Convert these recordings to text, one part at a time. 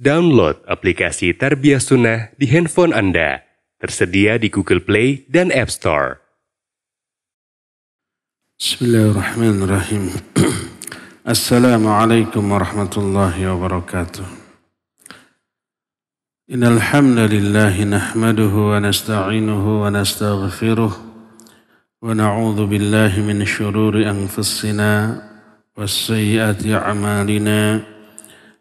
Download aplikasi Tarbiyah Sunnah di handphone Anda. Tersedia di Google Play dan App Store. Bismillahirrahmanirrahim. Assalamualaikum warahmatullahi wabarakatuh. Innal hamdalillah nahmaduhu wa nasta'inuhu wa nastaghfiruh wa na'udzu billahi min shururi anfusina wa sayyiati a'malina.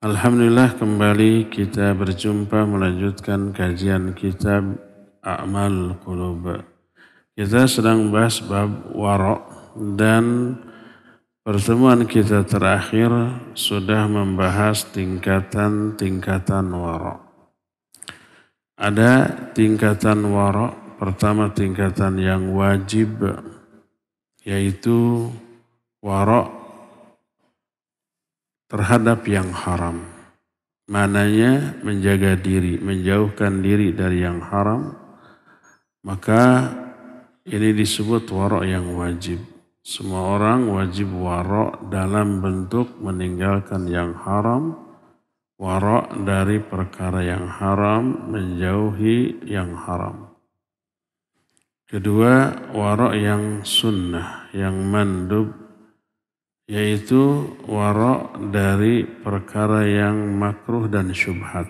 Alhamdulillah kembali kita berjumpa melanjutkan kajian kitab A'mal Qulub. Kita sedang bahas bab warok dan pertemuan kita terakhir sudah membahas tingkatan-tingkatan warok. Ada tingkatan warok, pertama tingkatan yang wajib yaitu warok terhadap yang haram. Mananya menjaga diri, menjauhkan diri dari yang haram, maka ini disebut warok yang wajib. Semua orang wajib warok dalam bentuk meninggalkan yang haram, warok dari perkara yang haram, menjauhi yang haram. Kedua, warok yang sunnah, yang mandub yaitu warok dari perkara yang makruh dan syubhat.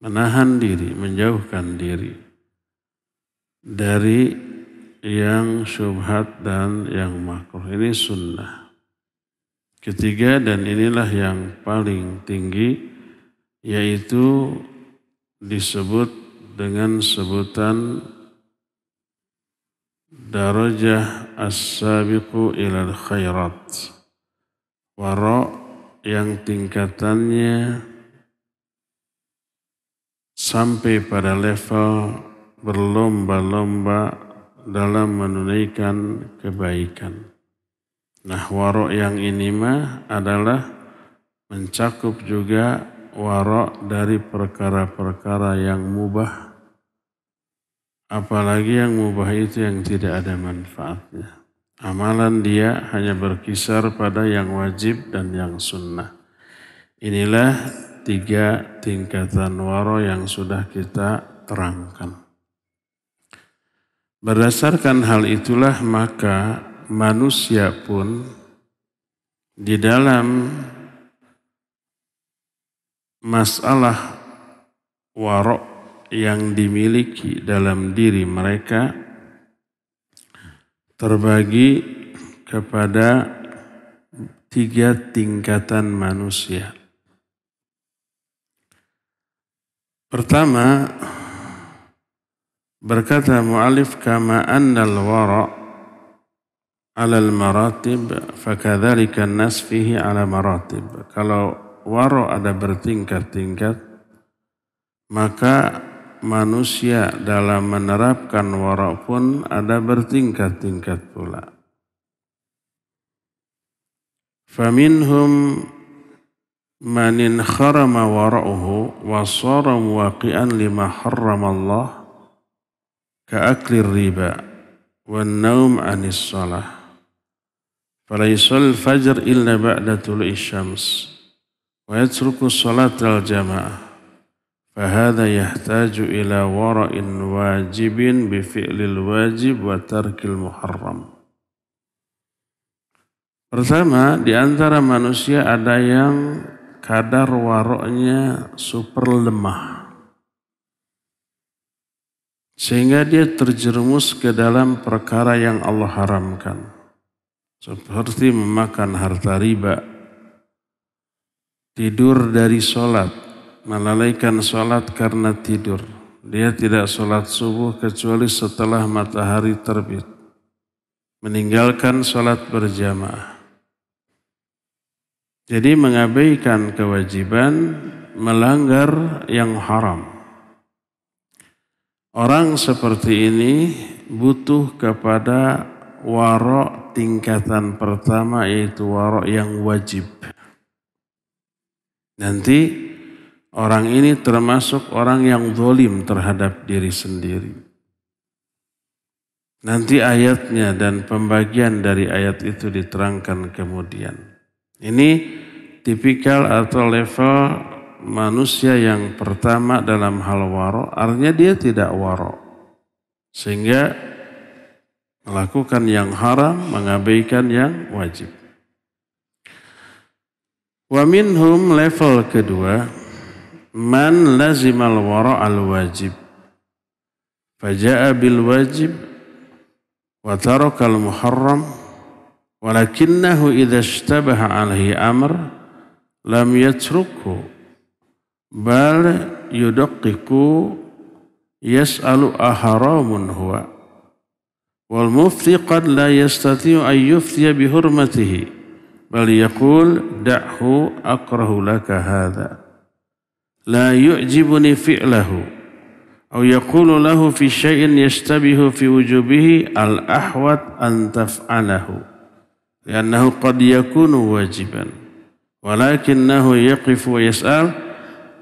Menahan diri, menjauhkan diri dari yang syubhat dan yang makruh. Ini sunnah. Ketiga dan inilah yang paling tinggi yaitu disebut dengan sebutan darajah as-sabiqu ilal khairat warok yang tingkatannya sampai pada level berlomba-lomba dalam menunaikan kebaikan. Nah warok yang ini mah adalah mencakup juga warok dari perkara-perkara yang mubah. Apalagi yang mubah itu yang tidak ada manfaatnya. Amalan dia hanya berkisar pada yang wajib dan yang sunnah. Inilah tiga tingkatan waro yang sudah kita terangkan. Berdasarkan hal itulah maka manusia pun di dalam masalah warok yang dimiliki dalam diri mereka terbagi kepada tiga tingkatan manusia. Pertama, berkata mu'alif kama annal wara ala maratib fakadhalika nas fihi ala maratib. Kalau waro ada bertingkat-tingkat, maka manusia dalam menerapkan warok pun ada bertingkat-tingkat pula. Faminhum manin kharama wara'uhu wa sara muwaqi'an lima ka akli riba wa naum anis salah falaysal fajr illa ba'da tul'i syams wa yatruku salat al jamaah فهذا يحتاج إلى ورع واجب بفعل الواجب وترك المحرم Pertama, di antara manusia ada yang kadar waroknya super lemah. Sehingga dia terjerumus ke dalam perkara yang Allah haramkan. Seperti memakan harta riba, tidur dari sholat, melalaikan sholat karena tidur. Dia tidak sholat subuh kecuali setelah matahari terbit. Meninggalkan sholat berjamaah. Jadi mengabaikan kewajiban, melanggar yang haram. Orang seperti ini butuh kepada warok tingkatan pertama yaitu warok yang wajib. Nanti Orang ini termasuk orang yang zolim terhadap diri sendiri. Nanti ayatnya dan pembagian dari ayat itu diterangkan kemudian. Ini tipikal atau level manusia yang pertama dalam hal waro, artinya dia tidak waro. Sehingga melakukan yang haram, mengabaikan yang wajib. Wa minhum level kedua, من لزم الوراء الواجب فجاء بالواجب وترك المحرم ولكنه إذا اشتبه عليه أمر لم يتركه بل يدقق يسأل أحرام هو والمفتي قد لا يستطيع أن يفتي بحرمته بل يقول دعه أكره لك هذا la yu'jibuni fi'lahu aw yaqulu lahu fi syai'in yastabihu fi wujubihi al ahwat an taf'alahu li'annahu qad yakunu wajiban walakinahu yaqifu wa yas'al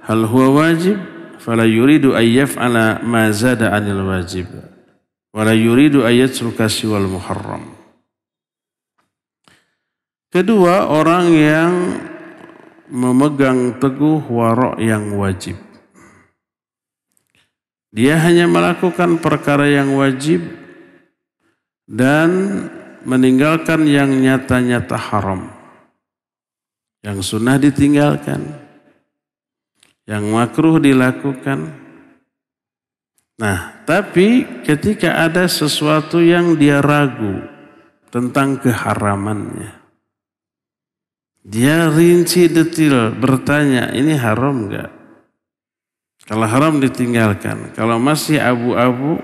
hal huwa wajib fala yuridu an yaf'ala ma zada anil wajib wala yuridu ayatruka siwal muharram kedua orang yang memegang teguh warok yang wajib. Dia hanya melakukan perkara yang wajib dan meninggalkan yang nyata-nyata haram. Yang sunnah ditinggalkan. Yang makruh dilakukan. Nah, tapi ketika ada sesuatu yang dia ragu tentang keharamannya. Dia rinci detil bertanya ini haram enggak? Kalau haram ditinggalkan. Kalau masih abu-abu,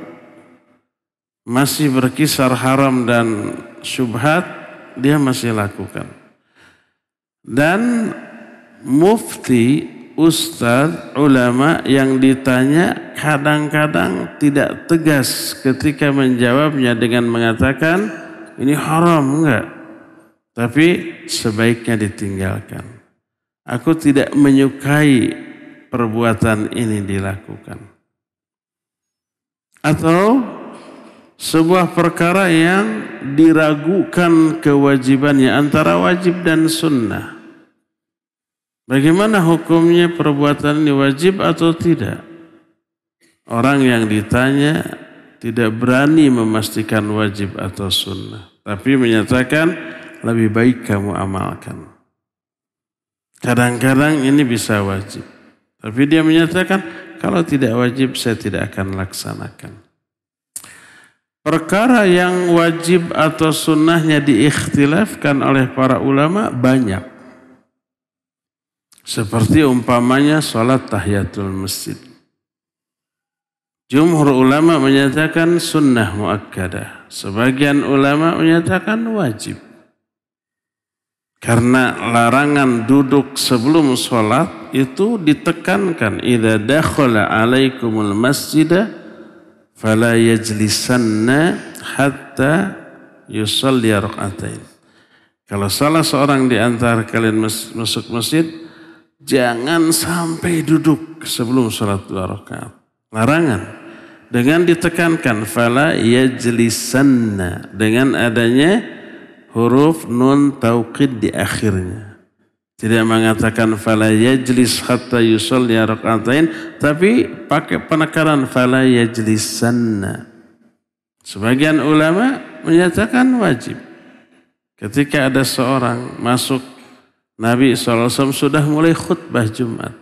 masih berkisar haram dan syubhat, dia masih lakukan. Dan mufti, ustadz, ulama yang ditanya kadang-kadang tidak tegas ketika menjawabnya dengan mengatakan ini haram enggak? Tapi sebaiknya ditinggalkan. Aku tidak menyukai perbuatan ini dilakukan. Atau sebuah perkara yang diragukan kewajibannya antara wajib dan sunnah. Bagaimana hukumnya perbuatan ini wajib atau tidak? Orang yang ditanya tidak berani memastikan wajib atau sunnah. Tapi menyatakan lebih baik kamu amalkan. Kadang-kadang ini bisa wajib. Tapi dia menyatakan, kalau tidak wajib saya tidak akan laksanakan. Perkara yang wajib atau sunnahnya diikhtilafkan oleh para ulama banyak. Seperti umpamanya sholat tahiyatul masjid. Jumhur ulama menyatakan sunnah muakkadah. Sebagian ulama menyatakan wajib. Karena larangan duduk sebelum sholat itu ditekankan. Idza dakhala alaikumul masjidah fala yajlisanna hatta yusalli rakaatain. Kalau salah seorang di antara kalian masuk masjid, jangan sampai duduk sebelum sholat dua rakaat. Larangan. Dengan ditekankan fala yajlisanna dengan adanya huruf nun taukid di akhirnya. Tidak mengatakan fala yajlis hatta yusul ya rakatain, tapi pakai penekaran fala yajlisanna. Sebagian ulama menyatakan wajib. Ketika ada seorang masuk Nabi SAW sudah mulai khutbah Jumat.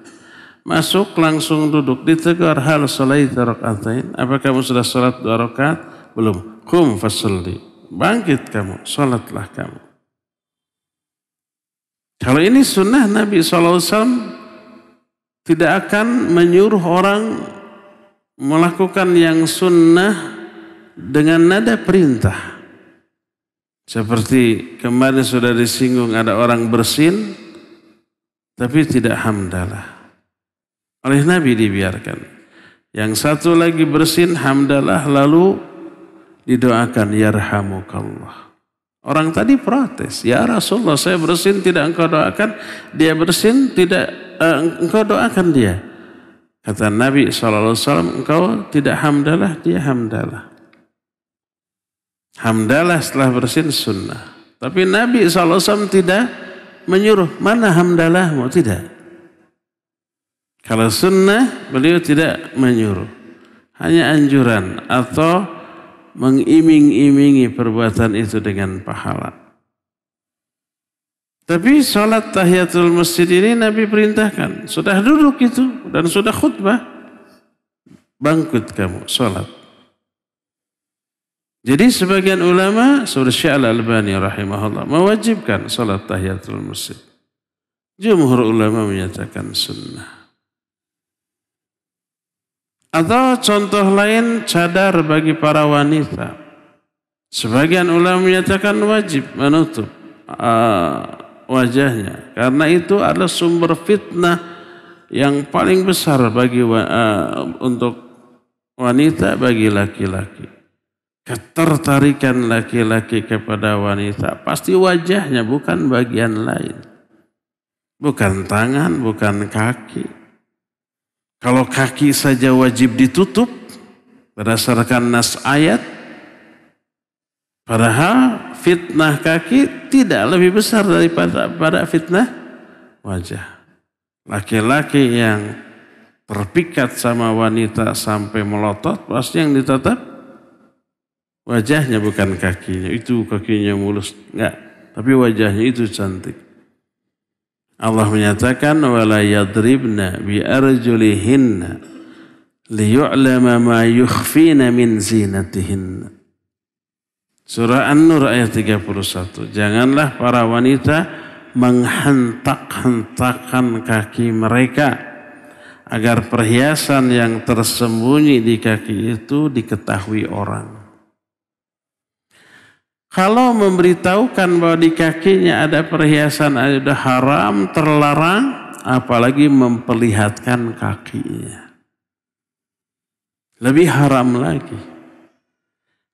Masuk langsung duduk di tegur hal salaita rakatain. Apakah kamu sudah sholat dua rakaat? Belum. Kum fasalli. Bangkit kamu, sholatlah kamu. Kalau ini sunnah Nabi SAW tidak akan menyuruh orang melakukan yang sunnah dengan nada perintah. Seperti kemarin sudah disinggung ada orang bersin tapi tidak hamdalah. Oleh Nabi dibiarkan. Yang satu lagi bersin hamdalah lalu didoakan yarhamukallah. Orang tadi protes, ya Rasulullah saya bersin tidak engkau doakan, dia bersin tidak uh, engkau doakan dia. Kata Nabi SAW, engkau tidak hamdalah, dia hamdalah. Hamdalah setelah bersin sunnah. Tapi Nabi SAW tidak menyuruh, mana hamdalah mau Tidak. Kalau sunnah, beliau tidak menyuruh. Hanya anjuran atau mengiming-imingi perbuatan itu dengan pahala. Tapi sholat tahiyatul masjid ini Nabi perintahkan. Sudah duduk itu dan sudah khutbah. Bangkut kamu sholat. Jadi sebagian ulama, Saudara Syekh Al-Albani rahimahullah, mewajibkan sholat tahiyatul masjid. Jumhur ulama menyatakan sunnah. Atau contoh lain cadar bagi para wanita. Sebagian ulama menyatakan wajib menutup uh, wajahnya karena itu adalah sumber fitnah yang paling besar bagi uh, untuk wanita bagi laki-laki. Ketertarikan laki-laki kepada wanita pasti wajahnya bukan bagian lain. Bukan tangan, bukan kaki. Kalau kaki saja wajib ditutup berdasarkan nas ayat, padahal fitnah kaki tidak lebih besar daripada pada fitnah wajah. Laki-laki yang terpikat sama wanita sampai melotot, pasti yang ditatap wajahnya bukan kakinya. Itu kakinya mulus, enggak. Tapi wajahnya itu cantik. Allah menyatakan wala yadribna bi arjulihinna liyu'lama ma yukhfina min zinatihinna. Surah An-Nur ayat 31. Janganlah para wanita menghentak-hentakan kaki mereka agar perhiasan yang tersembunyi di kaki itu diketahui orang. Kalau memberitahukan bahwa di kakinya ada perhiasan ada haram, terlarang, apalagi memperlihatkan kakinya. Lebih haram lagi.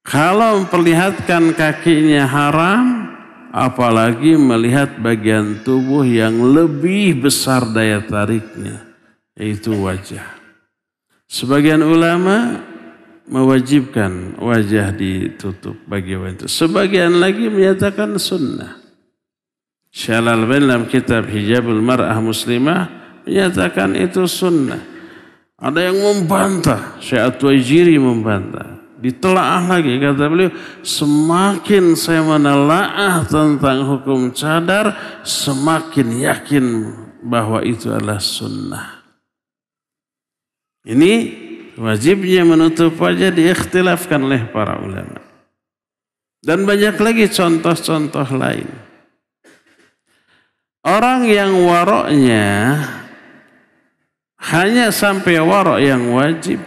Kalau memperlihatkan kakinya haram, apalagi melihat bagian tubuh yang lebih besar daya tariknya, yaitu wajah. Sebagian ulama mewajibkan wajah ditutup bagi wanita. Sebagian lagi menyatakan sunnah. Syal Albani dalam kitab Hijabul Mar'ah Muslimah menyatakan itu sunnah. Ada yang membantah, Syekh Atwajiri membantah. Ditelaah lagi kata beliau, semakin saya menelaah tentang hukum cadar, semakin yakin bahwa itu adalah sunnah. Ini Wajibnya menutup wajah diikhtilafkan oleh para ulama. Dan banyak lagi contoh-contoh lain. Orang yang waroknya hanya sampai warok yang wajib.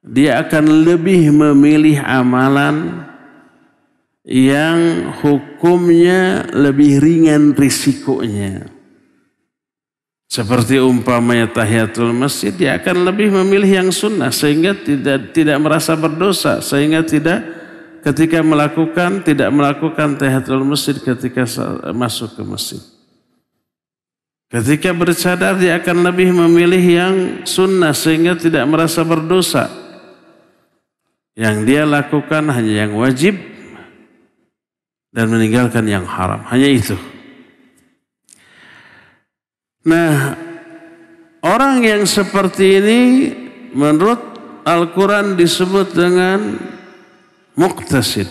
Dia akan lebih memilih amalan yang hukumnya lebih ringan risikonya. Seperti umpamanya tahiyatul masjid, dia akan lebih memilih yang sunnah sehingga tidak tidak merasa berdosa, sehingga tidak ketika melakukan tidak melakukan tahiyatul masjid ketika masuk ke masjid. Ketika bercadar dia akan lebih memilih yang sunnah sehingga tidak merasa berdosa. Yang dia lakukan hanya yang wajib dan meninggalkan yang haram. Hanya itu. Nah, orang yang seperti ini menurut Al-Quran disebut dengan muqtasid.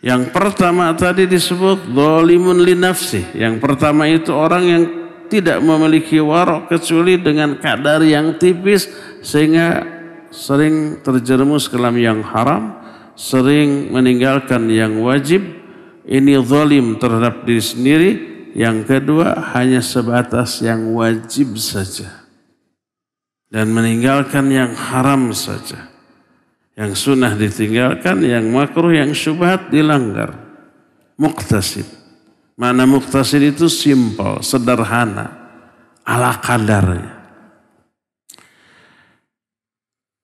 Yang pertama tadi disebut dolimun linafsi. Yang pertama itu orang yang tidak memiliki warok kecuali dengan kadar yang tipis sehingga sering terjerumus ke dalam yang haram, sering meninggalkan yang wajib. Ini zalim terhadap diri sendiri yang kedua hanya sebatas yang wajib saja. Dan meninggalkan yang haram saja. Yang sunnah ditinggalkan, yang makruh, yang syubhat dilanggar. Muktasid. Mana muktasid itu simpel, sederhana. Ala kadarnya.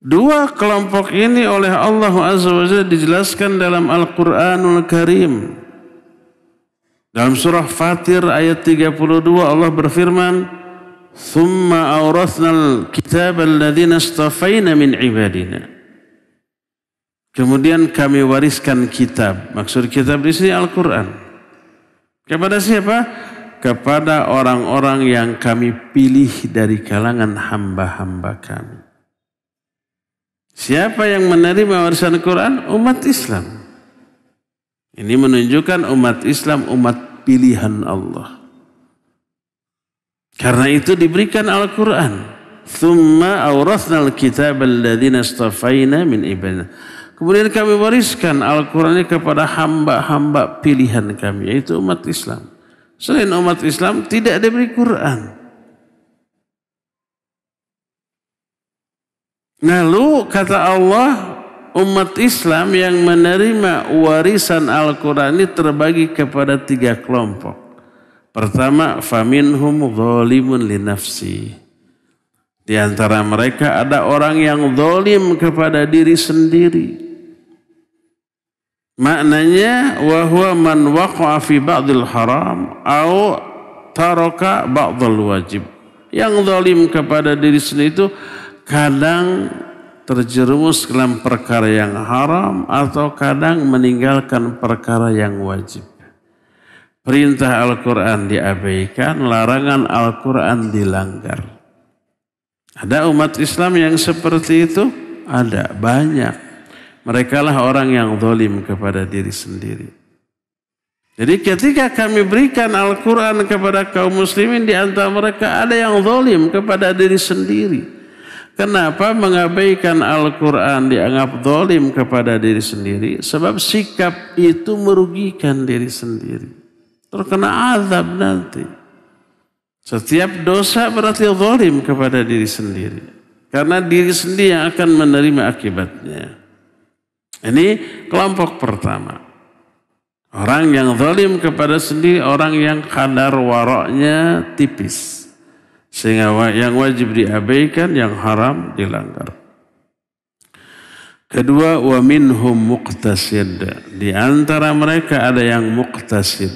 Dua kelompok ini oleh Allah Azza wa Jalla dijelaskan dalam Al-Quranul Karim. Dalam surah Fatir ayat 32 Allah berfirman, "Tsumma awrathnal kitaba alladziina istafaina min ibadina." Kemudian kami wariskan kitab. Maksud kitab di sini Al-Qur'an. Kepada siapa? Kepada orang-orang yang kami pilih dari kalangan hamba-hamba kami. Siapa yang menerima warisan Quran? Umat Islam. Ini menunjukkan umat Islam umat pilihan Allah. Karena itu diberikan Al-Quran. Thumma awrathnal kitab alladhina min ibadina. Kemudian kami wariskan Al-Quran kepada hamba-hamba pilihan kami, yaitu umat Islam. Selain umat Islam tidak diberi Quran. Lalu kata Allah umat Islam yang menerima warisan Al-Quran ini terbagi kepada tiga kelompok. Pertama, faminhum zalimun li nafsi. Di antara mereka ada orang yang dolim kepada diri sendiri. Maknanya wahwa man waqa'a fi ba'dil haram au taroka badil wajib. Yang zalim kepada diri sendiri itu kadang terjerumus dalam perkara yang haram atau kadang meninggalkan perkara yang wajib. Perintah Al-Quran diabaikan, larangan Al-Quran dilanggar. Ada umat Islam yang seperti itu? Ada, banyak. mereka lah orang yang dolim kepada diri sendiri. Jadi ketika kami berikan Al-Quran kepada kaum muslimin di antara mereka ada yang dolim kepada diri sendiri. Kenapa mengabaikan Al-Quran dianggap dolim kepada diri sendiri? Sebab sikap itu merugikan diri sendiri. Terkena azab nanti. Setiap dosa berarti dolim kepada diri sendiri. Karena diri sendiri yang akan menerima akibatnya. Ini kelompok pertama. Orang yang zalim kepada sendiri, orang yang kadar waroknya tipis. Sehingga yang wajib diabaikan, yang haram dilanggar. Kedua, wa minhum muqtasid. Di antara mereka ada yang muqtasid.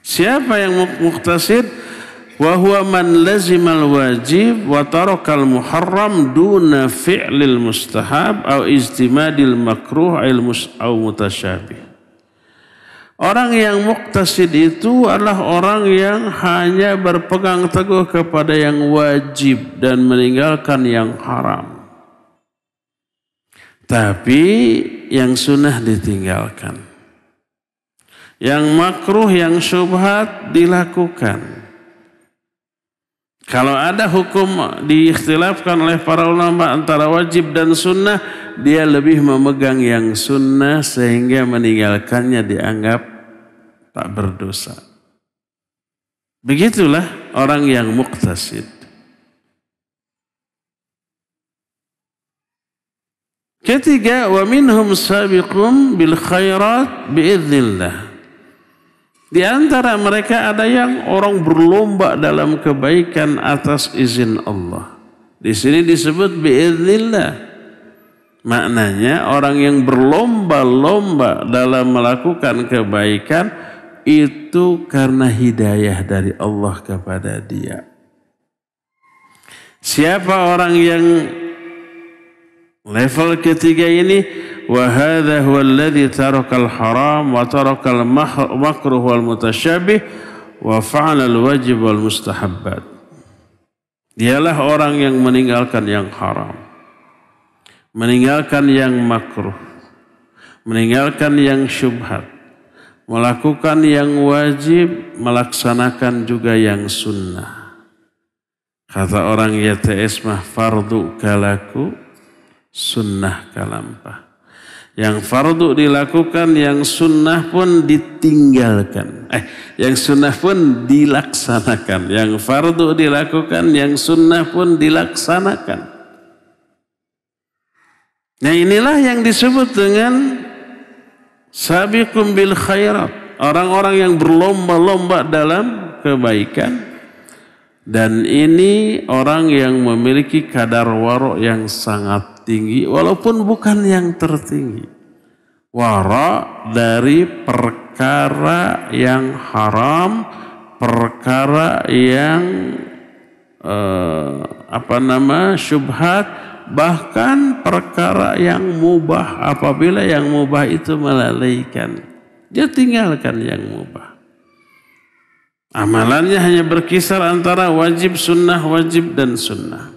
Siapa yang muqtasid? Wa huwa man lazimal wajib wa tarakal muharram duna fi'lil mustahab au istimadil makruh au mutasyabih. Orang yang muktasid itu adalah orang yang hanya berpegang teguh kepada yang wajib dan meninggalkan yang haram. Tapi yang sunnah ditinggalkan. Yang makruh, yang syubhat dilakukan. Kalau ada hukum diikhtilafkan oleh para ulama antara wajib dan sunnah, dia lebih memegang yang sunnah sehingga meninggalkannya dianggap tak berdosa. Begitulah orang yang muktasid. Ketiga, wa minhum sabiqum bil khairat biiznillah. Di antara mereka ada yang orang berlomba dalam kebaikan atas izin Allah. Di sini disebut biiznillah. Maknanya orang yang berlomba-lomba dalam melakukan kebaikan itu karena hidayah dari Allah kepada dia. Siapa orang yang level ketiga ini? Wahada huwa alladhi tarakal haram wa tarakal makruh wal mutasyabih wa fa'ala al-wajib wal mustahabbat. Dialah orang yang meninggalkan yang haram. Meninggalkan yang makruh. Meninggalkan yang syubhat melakukan yang wajib, melaksanakan juga yang sunnah. Kata orang YTS mah fardu kalaku, sunnah kalampah. Yang fardu dilakukan, yang sunnah pun ditinggalkan. Eh, yang sunnah pun dilaksanakan. Yang fardu dilakukan, yang sunnah pun dilaksanakan. Nah inilah yang disebut dengan Sabiqum bil khairat. Orang-orang yang berlomba-lomba dalam kebaikan. Dan ini orang yang memiliki kadar warok yang sangat tinggi walaupun bukan yang tertinggi. Warok dari perkara yang haram, perkara yang eh, apa nama syubhat, bahkan perkara yang mubah apabila yang mubah itu melalaikan dia tinggalkan yang mubah amalannya hanya berkisar antara wajib sunnah wajib dan sunnah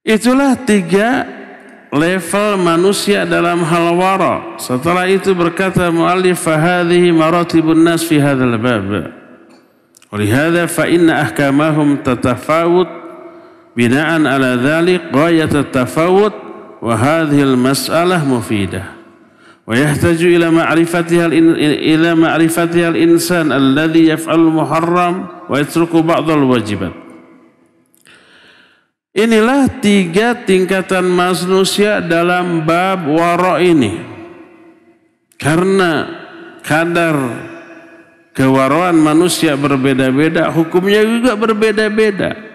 itulah tiga level manusia dalam hal wara setelah itu berkata muallif maroti maratibun nas fi hadzal bab fa فإن أحكامهم تتفاوت binaan ala dhalik ghayat at-tafawud wa hadhil mas'alah mufidah wa yahtaju ila ma'rifatiha ila ma'rifatiha al-insan alladhi yaf'al muharram wa yitruku ba'dal wajibat Inilah tiga tingkatan manusia dalam bab waro ini. Karena kadar kewaroan manusia berbeda-beda, hukumnya juga berbeda-beda.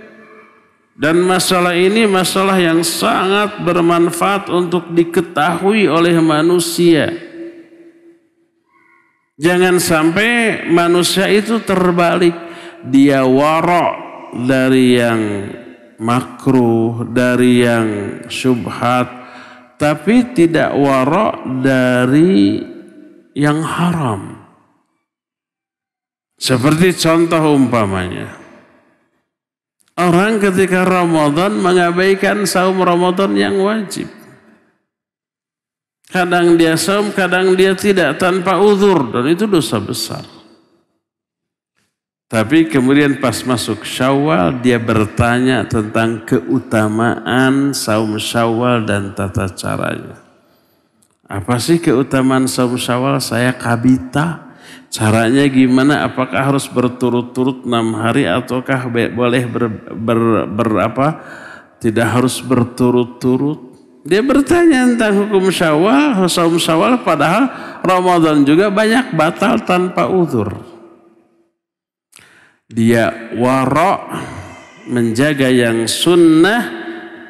Dan masalah ini masalah yang sangat bermanfaat untuk diketahui oleh manusia. Jangan sampai manusia itu terbalik. Dia warok dari yang makruh, dari yang subhat. Tapi tidak warok dari yang haram. Seperti contoh umpamanya. Orang ketika Ramadan mengabaikan saum Ramadan yang wajib. Kadang dia saum, kadang dia tidak tanpa uzur dan itu dosa besar. Tapi kemudian pas masuk Syawal dia bertanya tentang keutamaan saum Syawal dan tata caranya. Apa sih keutamaan saum Syawal? Saya kabita. Caranya gimana? Apakah harus berturut-turut enam hari ataukah boleh ber, ber, ber apa? Tidak harus berturut-turut. Dia bertanya tentang hukum syawal, hukum syawal padahal Ramadan juga banyak batal tanpa uzur. Dia warok menjaga yang sunnah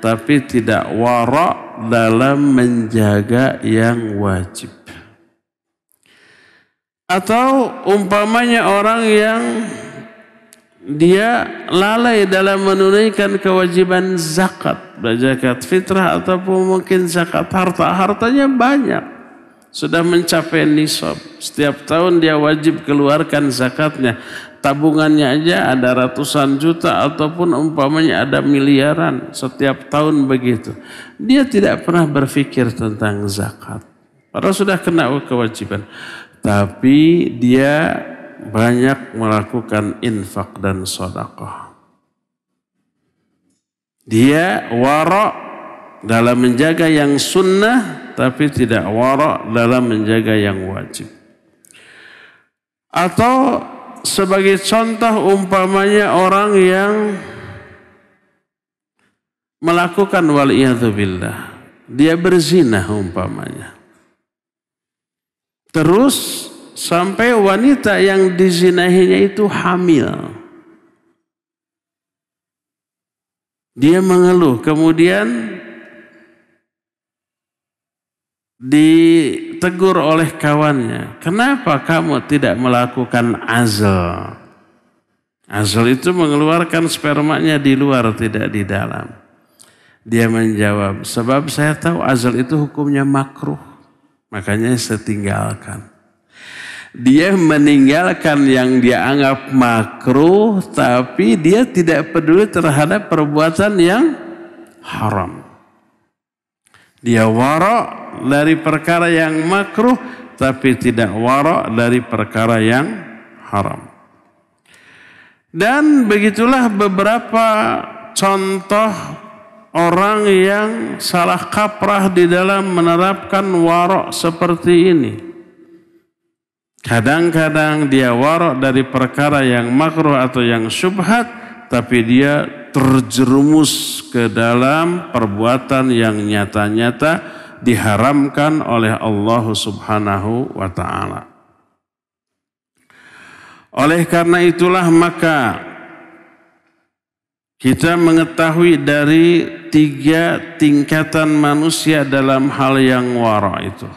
tapi tidak warok dalam menjaga yang wajib. Atau umpamanya orang yang dia lalai dalam menunaikan kewajiban zakat, zakat fitrah ataupun mungkin zakat harta. Hartanya banyak. Sudah mencapai nisab. Setiap tahun dia wajib keluarkan zakatnya. Tabungannya aja ada ratusan juta ataupun umpamanya ada miliaran setiap tahun begitu. Dia tidak pernah berpikir tentang zakat. Padahal sudah kena kewajiban. Tapi dia banyak melakukan infak dan sodakoh. Dia warok dalam menjaga yang sunnah, tapi tidak warok dalam menjaga yang wajib. Atau sebagai contoh umpamanya orang yang melakukan waliyadzubillah. Dia berzinah umpamanya. Terus sampai wanita yang dizinahinya itu hamil. Dia mengeluh, kemudian ditegur oleh kawannya. Kenapa kamu tidak melakukan azal? Azal itu mengeluarkan spermanya di luar, tidak di dalam. Dia menjawab, sebab saya tahu azal itu hukumnya makruh. Makanya saya tinggalkan. Dia meninggalkan yang dia anggap makruh, tapi dia tidak peduli terhadap perbuatan yang haram. Dia warok dari perkara yang makruh, tapi tidak warok dari perkara yang haram. Dan begitulah beberapa contoh orang yang salah kaprah di dalam menerapkan warok seperti ini. Kadang-kadang dia warok dari perkara yang makruh atau yang syubhat, tapi dia terjerumus ke dalam perbuatan yang nyata-nyata diharamkan oleh Allah Subhanahu wa taala. Oleh karena itulah maka kita mengetahui dari tiga tingkatan manusia dalam hal yang wara itu.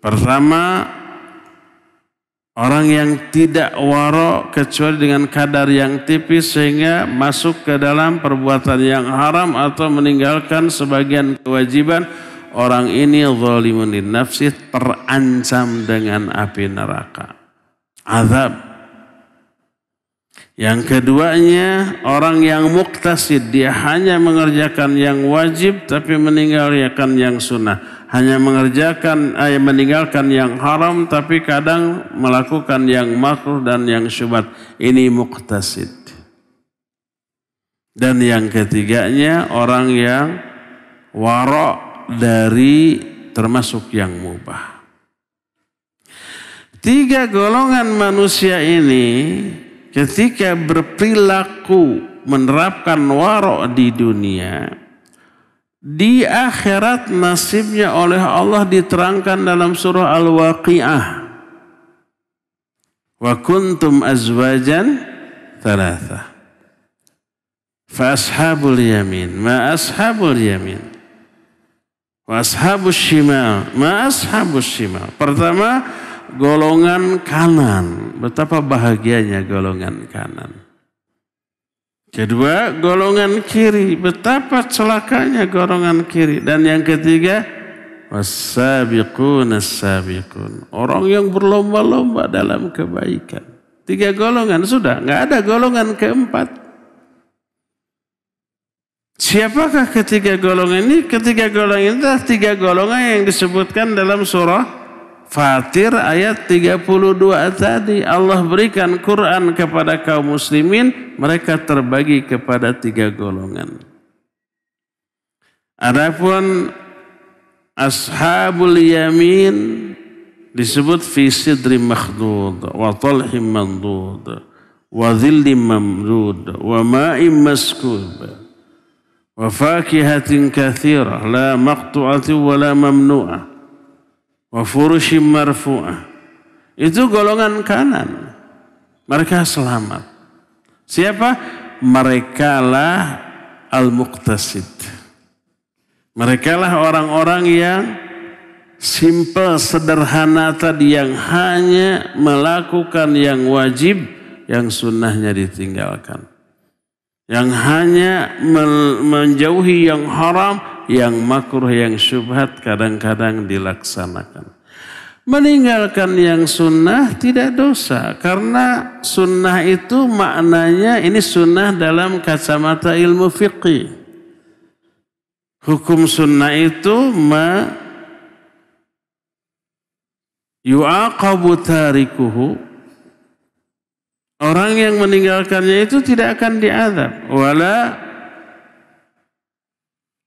Pertama, orang yang tidak wara kecuali dengan kadar yang tipis sehingga masuk ke dalam perbuatan yang haram atau meninggalkan sebagian kewajiban. Orang ini zalimun nafsi terancam dengan api neraka. Azab yang keduanya orang yang muktasid dia hanya mengerjakan yang wajib tapi meninggalkan yang sunnah. Hanya mengerjakan eh, meninggalkan yang haram tapi kadang melakukan yang makruh dan yang syubhat. Ini muktasid. Dan yang ketiganya orang yang warok dari termasuk yang mubah. Tiga golongan manusia ini ketika berperilaku menerapkan warok di dunia, di akhirat nasibnya oleh Allah diterangkan dalam surah Al-Waqi'ah. Wa kuntum azwajan thalatha. Fa ashabul yamin, ma ashabul yamin. Wa ashabul shimal, ma ashabul shimal. Pertama, golongan kanan. Betapa bahagianya golongan kanan. Kedua, golongan kiri. Betapa celakanya golongan kiri. Dan yang ketiga, wassabiqun sabiqun. Orang yang berlomba-lomba dalam kebaikan. Tiga golongan sudah, nggak ada golongan keempat. Siapakah ketiga golongan ini? Ketiga golongan ini adalah tiga golongan yang disebutkan dalam surah Fatir ayat 32 tadi Allah berikan Quran kepada kaum muslimin mereka terbagi kepada tiga golongan. Adapun ashabul yamin disebut fi sidri makhdud wa talhim mandud wa dhillim mamdud wa ma'im maskub wa fakihatin kathirah la maqtu'ati wa la mamnu'ah wa furushim marfu'ah. Itu golongan kanan. Mereka selamat. Siapa? Mereka lah al-muqtasid. Mereka lah orang-orang yang simple, sederhana tadi yang hanya melakukan yang wajib, yang sunnahnya ditinggalkan. Yang hanya menjauhi yang haram, yang makruh, yang syubhat kadang-kadang dilaksanakan. Meninggalkan yang sunnah tidak dosa karena sunnah itu maknanya ini sunnah dalam kacamata ilmu fiqih. Hukum sunnah itu ma yu'aqabu tarikuhu Orang yang meninggalkannya itu tidak akan diadab. Wala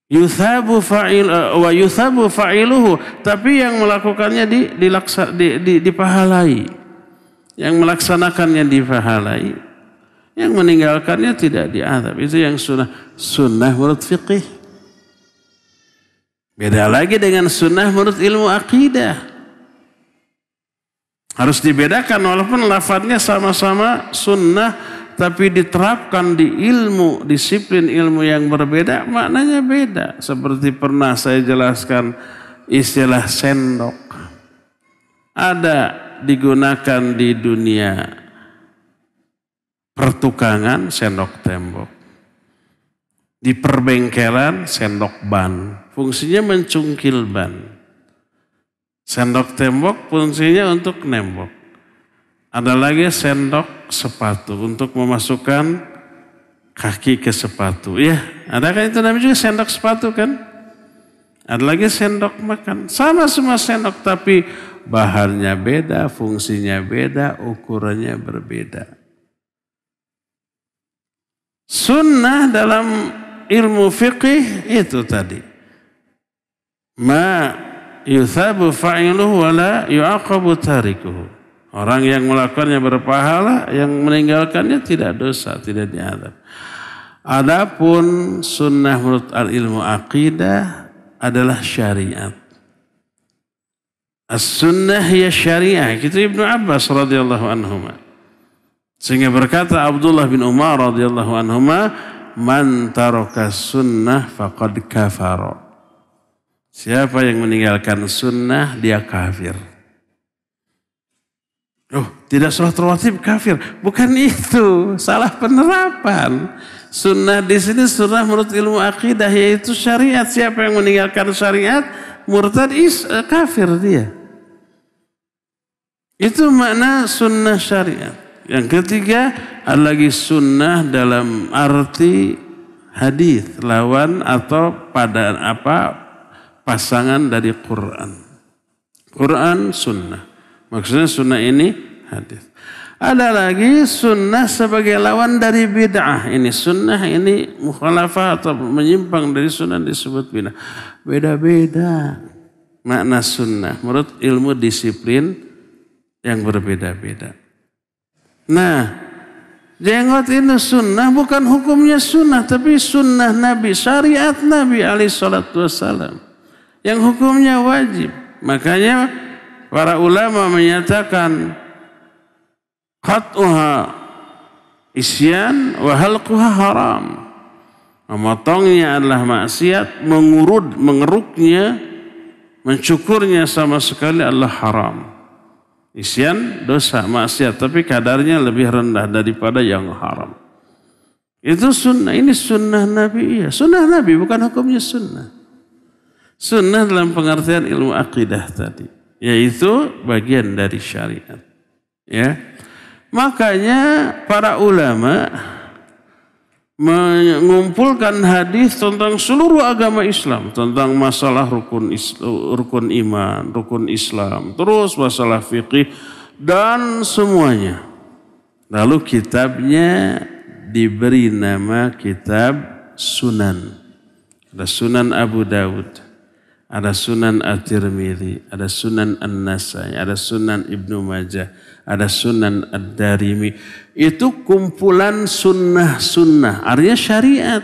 Yusabu fa'il eh, wa Yusabu fa'iluhu, tapi yang melakukannya di, dilaksa, di, di, dipahalai. Yang melaksanakannya dipahalai. Yang meninggalkannya tidak dianggap Itu yang sunnah sunnah menurut fikih. Beda lagi dengan sunnah menurut ilmu akidah. Harus dibedakan walaupun lafadznya sama-sama sunnah tapi diterapkan di ilmu, disiplin ilmu yang berbeda, maknanya beda. Seperti pernah saya jelaskan istilah sendok. Ada digunakan di dunia pertukangan sendok tembok. Di perbengkelan sendok ban. Fungsinya mencungkil ban. Sendok tembok fungsinya untuk nembok. Ada lagi sendok sepatu untuk memasukkan kaki ke sepatu. Ya, ada kan itu namanya juga sendok sepatu kan? Ada lagi sendok makan. Sama semua sendok tapi bahannya beda, fungsinya beda, ukurannya berbeda. Sunnah dalam ilmu fiqih itu tadi. Ma yuthabu fa'iluhu wa la yu'aqabu tarikuhu. Orang yang melakukannya berpahala, yang meninggalkannya tidak dosa, tidak diadab. Adapun sunnah menurut al-ilmu aqidah adalah syariat. As-sunnah ya syariah. Kita Ibnu Abbas radhiyallahu anhu. Sehingga berkata Abdullah bin Umar radhiyallahu anhu, "Man taraka sunnah faqad kafara." Siapa yang meninggalkan sunnah dia kafir. Tidak sholat rawatib kafir. Bukan itu. Salah penerapan. Sunnah di sini sunnah menurut ilmu akidah yaitu syariat. Siapa yang meninggalkan syariat murtad is eh, kafir dia. Itu makna sunnah syariat. Yang ketiga ada lagi sunnah dalam arti hadis lawan atau pada apa pasangan dari Quran. Quran sunnah. Maksudnya sunnah ini hadis. Ada lagi sunnah sebagai lawan dari bid'ah. Ini sunnah ini mukhalafah atau menyimpang dari sunnah disebut bid'ah. Beda-beda makna sunnah menurut ilmu disiplin yang berbeda-beda. Nah, jenggot ini sunnah bukan hukumnya sunnah tapi sunnah Nabi, syariat Nabi alaihi salatu wassalam. Yang hukumnya wajib. Makanya para ulama menyatakan Khatuha isyan wa halquha haram. Memotongnya adalah maksiat, mengurut, mengeruknya, mencukurnya sama sekali adalah haram. Isyan dosa maksiat, tapi kadarnya lebih rendah daripada yang haram. Itu sunnah, ini sunnah Nabi, iya. Sunnah Nabi bukan hukumnya sunnah. Sunnah dalam pengertian ilmu akidah tadi, yaitu bagian dari syariat. Ya. Makanya para ulama mengumpulkan hadis tentang seluruh agama Islam tentang masalah rukun rukun iman, rukun Islam, terus masalah fikih dan semuanya. Lalu kitabnya diberi nama kitab Sunan. Ada Sunan Abu Dawud, ada Sunan At-Tirmidzi, ada Sunan An-Nasai, ada Sunan Ibnu Majah ada Sunan Ad-Darimi. Itu kumpulan sunnah-sunnah, artinya syariat.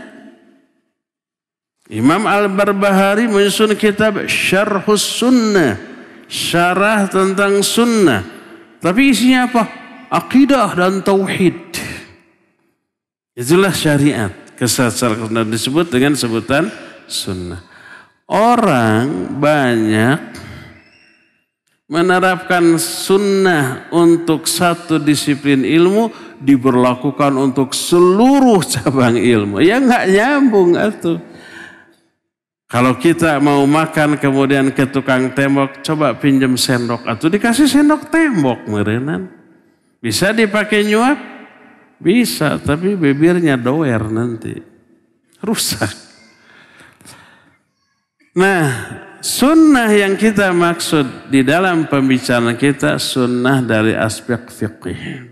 Imam Al-Barbahari menyusun kitab Syarhus Sunnah, syarah tentang sunnah. Tapi isinya apa? Akidah dan tauhid. Itulah syariat. Kesasar disebut dengan sebutan sunnah. Orang banyak menerapkan sunnah untuk satu disiplin ilmu diberlakukan untuk seluruh cabang ilmu. Ya nggak nyambung itu Kalau kita mau makan kemudian ke tukang tembok, coba pinjam sendok atau dikasih sendok tembok merenan. Bisa dipakai nyuap? Bisa, tapi bibirnya doer nanti. Rusak. Nah, Sunnah yang kita maksud di dalam pembicaraan kita sunnah dari aspek fiqih.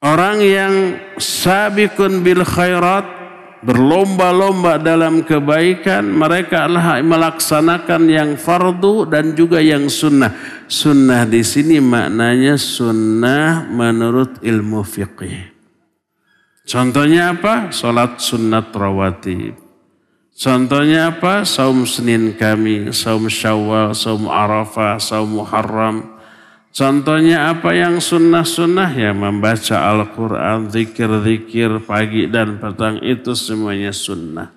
Orang yang sabikun bil khairat berlomba-lomba dalam kebaikan mereka adalah melaksanakan yang fardu dan juga yang sunnah. Sunnah di sini maknanya sunnah menurut ilmu fiqih. Contohnya apa? Salat sunnat rawatib Contohnya apa? Saum Senin kami, saum Syawal, saum Arafah, saum Muharram. Contohnya apa yang sunnah-sunnah ya membaca Al-Quran, zikir-zikir pagi dan petang itu semuanya sunnah.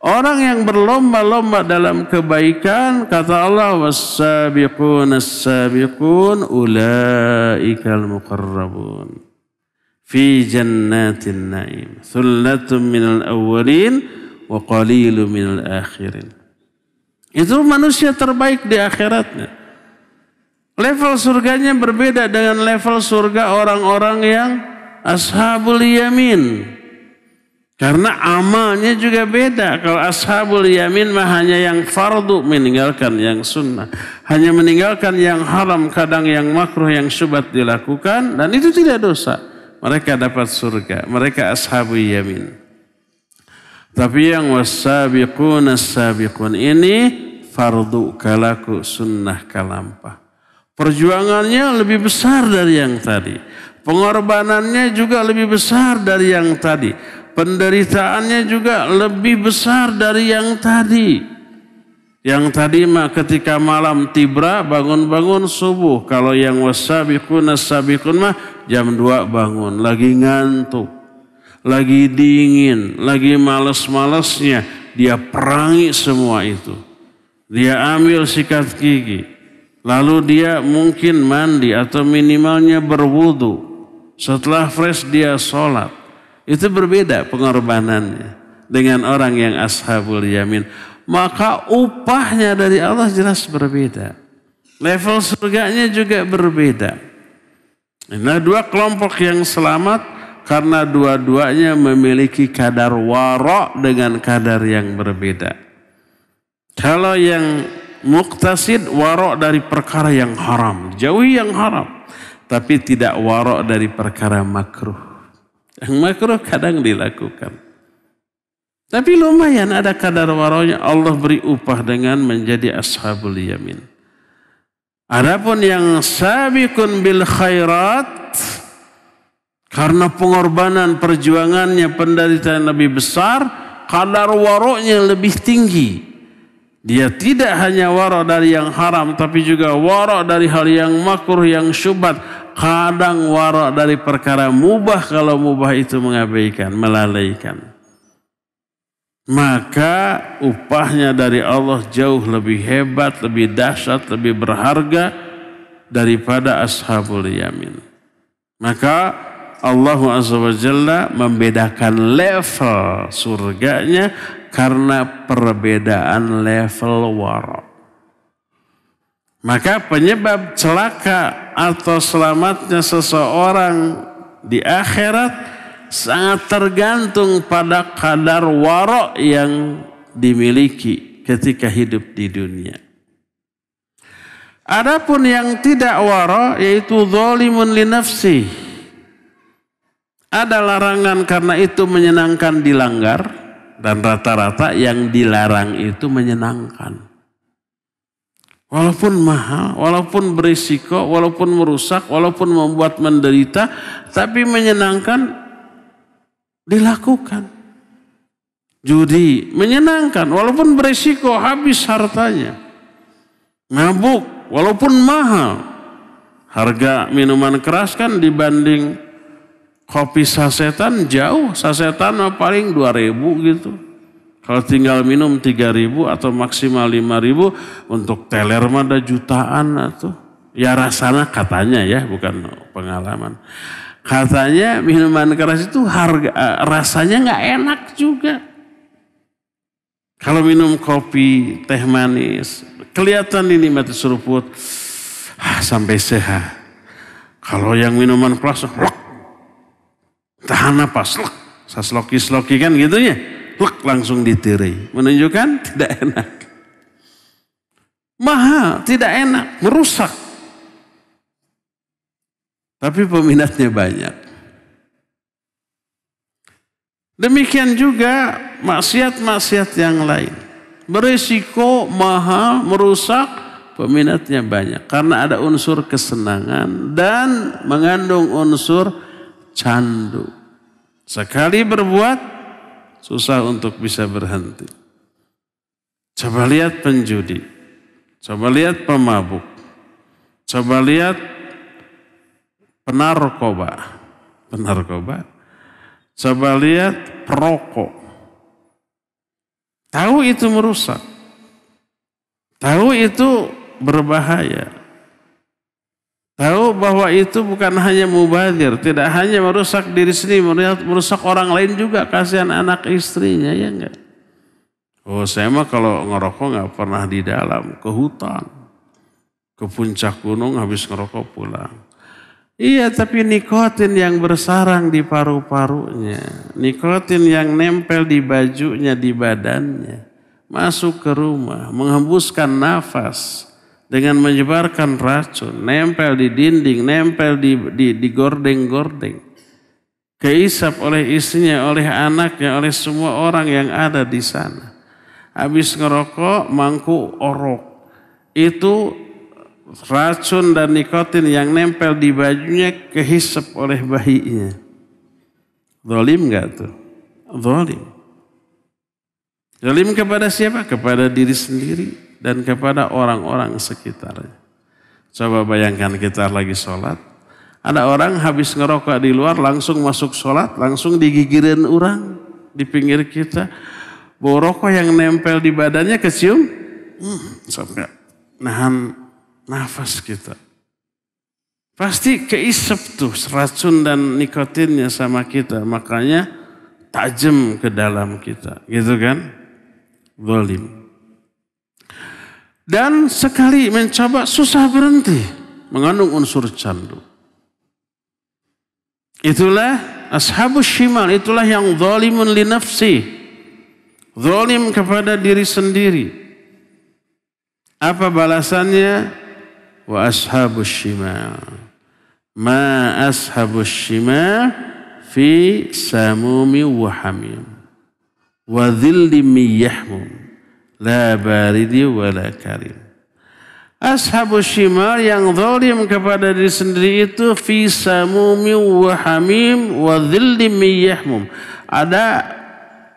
Orang yang berlomba-lomba dalam kebaikan kata Allah was-sabiqun as-sabiqun ulaikal muqarrabun fi jannatin na'im thullatun minal awwalin wa qalilu minal akhirin. Itu manusia terbaik di akhiratnya. Level surganya berbeda dengan level surga orang-orang yang ashabul yamin. Karena amalnya juga beda. Kalau ashabul yamin mah hanya yang fardu meninggalkan yang sunnah. Hanya meninggalkan yang haram, kadang yang makruh, yang syubat dilakukan. Dan itu tidak dosa. Mereka dapat surga. Mereka ashabul yamin. Tapi yang wasabiqun sabiqun ini fardu kalaku sunnah kalampah. Perjuangannya lebih besar dari yang tadi. Pengorbanannya juga lebih besar dari yang tadi. Penderitaannya juga lebih besar dari yang tadi. Yang tadi mah ketika malam tibra bangun-bangun subuh. Kalau yang wasabiqun sabiqun mah jam 2 bangun lagi ngantuk lagi dingin, lagi males-malesnya, dia perangi semua itu. Dia ambil sikat gigi, lalu dia mungkin mandi atau minimalnya berwudu. Setelah fresh dia sholat. Itu berbeda pengorbanannya dengan orang yang ashabul yamin. Maka upahnya dari Allah jelas berbeda. Level surganya juga berbeda. Nah dua kelompok yang selamat karena dua-duanya memiliki kadar warok dengan kadar yang berbeda. Kalau yang muktasid warok dari perkara yang haram, jauhi yang haram, tapi tidak warok dari perkara makruh. Yang makruh kadang dilakukan. Tapi lumayan ada kadar waroknya Allah beri upah dengan menjadi ashabul yamin. Adapun yang sabikun bil khairat karena pengorbanan perjuangannya penderitaan lebih besar, kadar waroknya lebih tinggi. Dia tidak hanya warok dari yang haram, tapi juga warok dari hal yang makruh, yang syubat. Kadang warok dari perkara mubah kalau mubah itu mengabaikan, melalaikan. Maka upahnya dari Allah jauh lebih hebat, lebih dahsyat, lebih berharga daripada ashabul yamin. Maka Allah Azza wa Jalla membedakan level surganya karena perbedaan level warok. Maka penyebab celaka atau selamatnya seseorang di akhirat sangat tergantung pada kadar warok yang dimiliki ketika hidup di dunia. Adapun yang tidak warok yaitu zalimun li nafsihi ada larangan karena itu menyenangkan dilanggar dan rata-rata yang dilarang itu menyenangkan. Walaupun mahal, walaupun berisiko, walaupun merusak, walaupun membuat menderita, tapi menyenangkan dilakukan. Judi menyenangkan, walaupun berisiko habis hartanya. Mabuk, walaupun mahal. Harga minuman keras kan dibanding Kopi sasetan jauh, sasetan paling 2000 gitu. Kalau tinggal minum 3000 atau maksimal 5000 untuk teler mah ada jutaan atau ya rasanya katanya ya bukan pengalaman. Katanya minuman keras itu harga eh, rasanya nggak enak juga. Kalau minum kopi, teh manis, kelihatan ini mati seruput ah, sampai sehat. Kalau yang minuman keras, Tahan napas, lek. Sasloki-sloki kan gitu ya. Lek langsung ditiri Menunjukkan tidak enak. Mahal, tidak enak, merusak. Tapi peminatnya banyak. Demikian juga maksiat-maksiat yang lain. Berisiko mahal, merusak, peminatnya banyak. Karena ada unsur kesenangan dan mengandung unsur candu. Sekali berbuat, susah untuk bisa berhenti. Coba lihat penjudi. Coba lihat pemabuk. Coba lihat penarkoba. Penarkoba. Coba lihat perokok. Tahu itu merusak. Tahu itu berbahaya. Tahu bahwa itu bukan hanya mubazir, tidak hanya merusak diri sendiri, merusak orang lain juga, kasihan anak istrinya, ya enggak? Oh saya mah kalau ngerokok nggak pernah di dalam, ke hutan, ke puncak gunung habis ngerokok pulang. Iya tapi nikotin yang bersarang di paru-parunya, nikotin yang nempel di bajunya, di badannya, masuk ke rumah, menghembuskan nafas, dengan menyebarkan racun, nempel di dinding, nempel di di, di gordeng-gordeng. Keisap oleh istrinya, oleh anaknya, oleh semua orang yang ada di sana. Habis ngerokok, mangku orok. Itu racun dan nikotin yang nempel di bajunya kehisap oleh bayinya. Zolim gak tuh? Zolim. Zolim kepada siapa? Kepada diri sendiri dan kepada orang-orang sekitarnya. Coba bayangkan kita lagi sholat, ada orang habis ngerokok di luar langsung masuk sholat, langsung digigirin orang di pinggir kita. Bau rokok yang nempel di badannya kecium, hmm, sampai nahan nafas kita. Pasti keisep tuh racun dan nikotinnya sama kita. Makanya tajam ke dalam kita. Gitu kan? Volume. Dan sekali mencoba susah berhenti. Mengandung unsur candu. Itulah ashabu shimal. Itulah yang zalimun li nafsi. Zalim kepada diri sendiri. Apa balasannya? Wa ashabu shimal. Ma ashabu shimal fi samumi wa hamim wa dhillim yahmum La baridi wa la karim. Ashabu shimal yang zalim kepada diri sendiri itu fi samumi wa hamim wa dhillim yahmum. Ada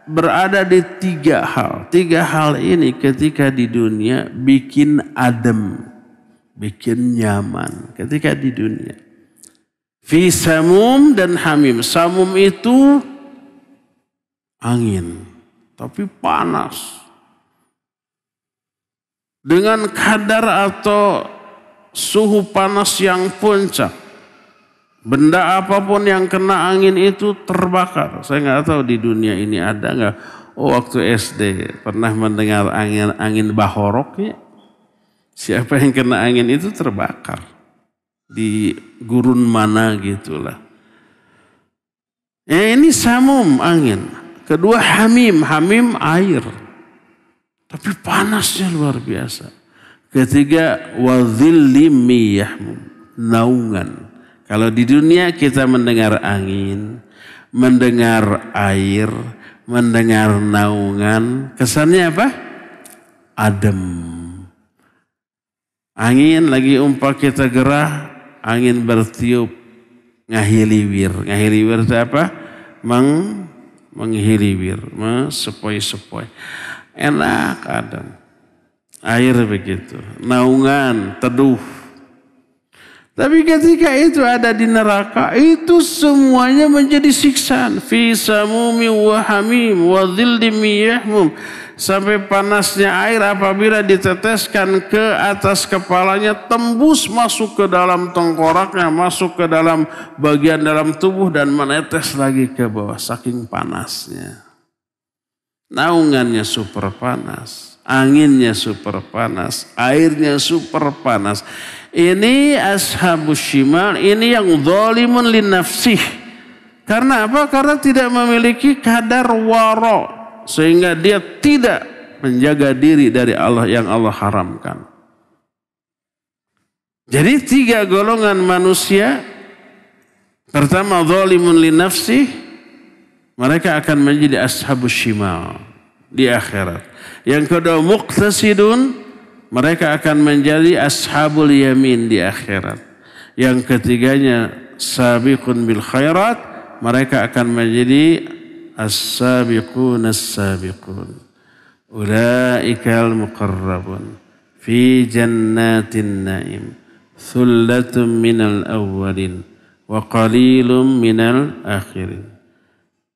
berada di tiga hal. Tiga hal ini ketika di dunia bikin adem, bikin nyaman ketika di dunia. Fi samum dan hamim. Samum itu angin, tapi panas dengan kadar atau suhu panas yang puncak. Benda apapun yang kena angin itu terbakar. Saya nggak tahu di dunia ini ada nggak. Oh waktu SD pernah mendengar angin angin bahorok ya. Siapa yang kena angin itu terbakar di gurun mana gitulah. Ya, ini samum angin. Kedua hamim, hamim air. Tapi panasnya luar biasa. Ketiga, wadhillim yahmum. Naungan. Kalau di dunia kita mendengar angin, mendengar air, mendengar naungan, kesannya apa? Adem. Angin lagi umpah kita gerah, angin bertiup, ngahiliwir. Ngahiliwir itu apa? Meng, menghiliwir, sepoi-sepoi. Enak adem. Air begitu, naungan, teduh. Tapi ketika itu ada di neraka, itu semuanya menjadi siksaan. Fi mumi wa hamim wa yahmum. Sampai panasnya air apabila diteteskan ke atas kepalanya tembus masuk ke dalam tengkoraknya, masuk ke dalam bagian dalam tubuh dan menetes lagi ke bawah saking panasnya. Naungannya super panas, anginnya super panas, airnya super panas. Ini ashabus shimal, ini yang zalimun li nafsih. Karena apa? Karena tidak memiliki kadar waro sehingga dia tidak menjaga diri dari Allah yang Allah haramkan. Jadi tiga golongan manusia Pertama zalimun li nafsih mereka akan menjadi ashabus shimal di akhirat. Yang kedua muqtasidun mereka akan menjadi ashabul yamin di akhirat. Yang ketiganya sabiqun bil khairat mereka akan menjadi as-sabiqun as-sabiqun. Ulaikal muqarrabun fi jannatin na'im. Thullatun minal awwalin wa qalilum minal akhirin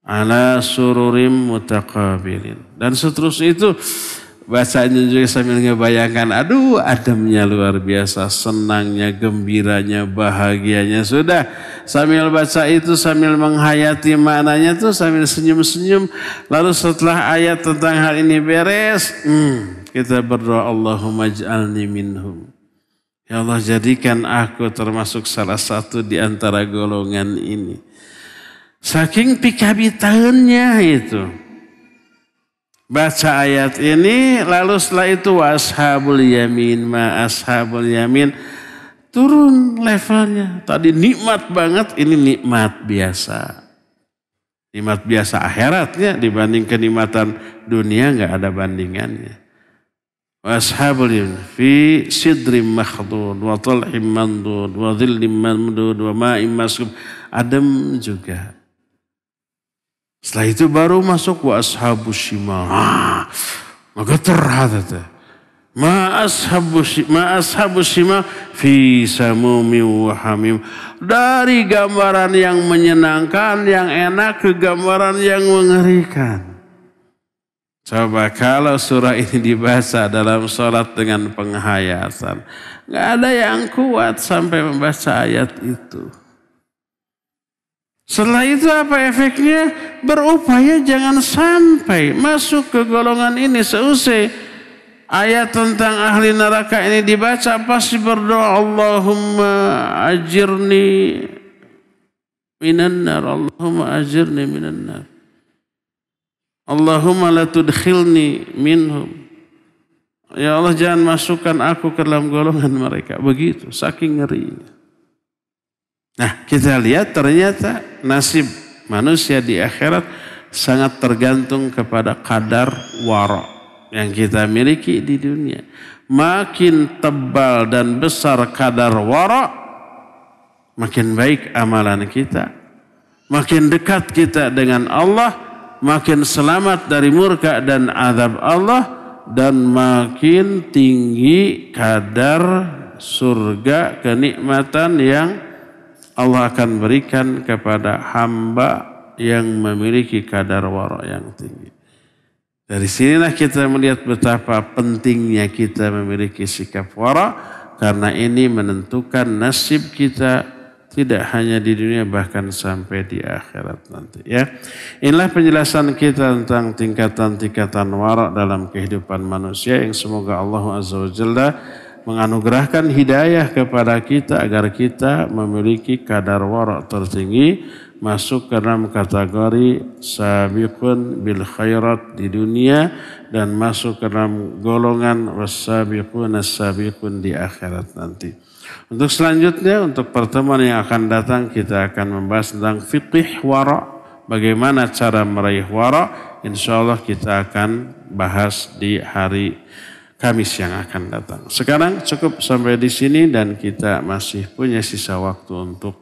ala sururim mutaqabilin. Dan seterusnya itu bacanya juga sambil ngebayangkan, aduh ademnya luar biasa, senangnya, gembiranya, bahagianya. Sudah sambil baca itu, sambil menghayati maknanya tuh, sambil senyum-senyum. Lalu setelah ayat tentang hal ini beres, hmm, kita berdoa Allahumma ja'alni minhum. Ya Allah jadikan aku termasuk salah satu di antara golongan ini. Saking pikabitannya itu. Baca ayat ini lalu setelah itu ashabul yamin ma ashabul yamin turun levelnya. Tadi nikmat banget ini nikmat biasa. Nikmat biasa akhiratnya dibanding kenikmatan dunia nggak ada bandingannya. Washabul yamin fi sidrim makhdud wa talhim mandud wa dhillim mandud wa ma'im maskub. Adem juga setelah itu baru masuk wa ashabu shimal. Ah, maka terhadap. Ma ashabu ma ashabu shimal fi samumi wa hamim. Dari gambaran yang menyenangkan, yang enak ke gambaran yang mengerikan. Coba kalau surah ini dibaca dalam sholat dengan penghayasan, Nggak ada yang kuat sampai membaca ayat itu. Setelah itu apa efeknya? Berupaya jangan sampai masuk ke golongan ini seusai ayat tentang ahli neraka ini dibaca pasti berdoa Allahumma ajirni minan nar Allahumma ajirni minan nar Allahumma la tudkhilni minhum Ya Allah jangan masukkan aku ke dalam golongan mereka begitu saking ngerinya Nah kita lihat ternyata nasib manusia di akhirat sangat tergantung kepada kadar warok yang kita miliki di dunia. Makin tebal dan besar kadar warok, makin baik amalan kita. Makin dekat kita dengan Allah, makin selamat dari murka dan azab Allah, dan makin tinggi kadar surga kenikmatan yang Allah akan berikan kepada hamba yang memiliki kadar warok yang tinggi. Dari sinilah kita melihat betapa pentingnya kita memiliki sikap waro karena ini menentukan nasib kita tidak hanya di dunia bahkan sampai di akhirat nanti ya. Inilah penjelasan kita tentang tingkatan-tingkatan waro dalam kehidupan manusia yang semoga Allah Azza wa Jalla menganugerahkan hidayah kepada kita agar kita memiliki kadar warok tertinggi masuk ke dalam kategori sabiqun bil khairat di dunia dan masuk ke dalam golongan wasabiqun as-sabiqun di akhirat nanti. Untuk selanjutnya untuk pertemuan yang akan datang kita akan membahas tentang fiqih warok bagaimana cara meraih warok insyaallah kita akan bahas di hari Kamis yang akan datang. Sekarang cukup sampai di sini dan kita masih punya sisa waktu untuk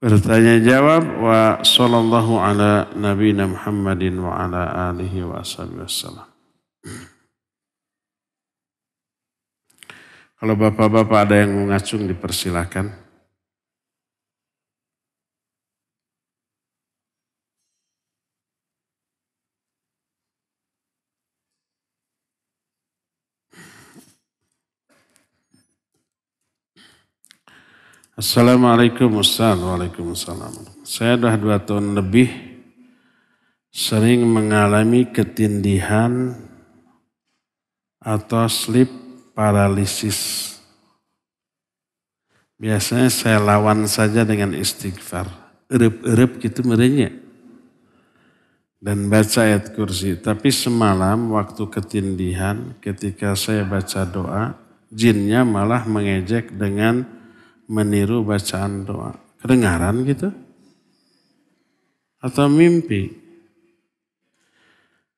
bertanya jawab wa sallallahu ala nabiyina Muhammadin wa ala alihi wa wasallam. Kalau bapak-bapak ada yang mengacung dipersilakan. Assalamualaikum warahmatullahi wabarakatuh. Saya sudah dua tahun lebih sering mengalami ketindihan atau sleep paralisis. Biasanya saya lawan saja dengan istighfar. Erup-erup gitu merenya. Dan baca ayat kursi. Tapi semalam waktu ketindihan ketika saya baca doa, jinnya malah mengejek dengan meniru bacaan doa. Kedengaran gitu? Atau mimpi?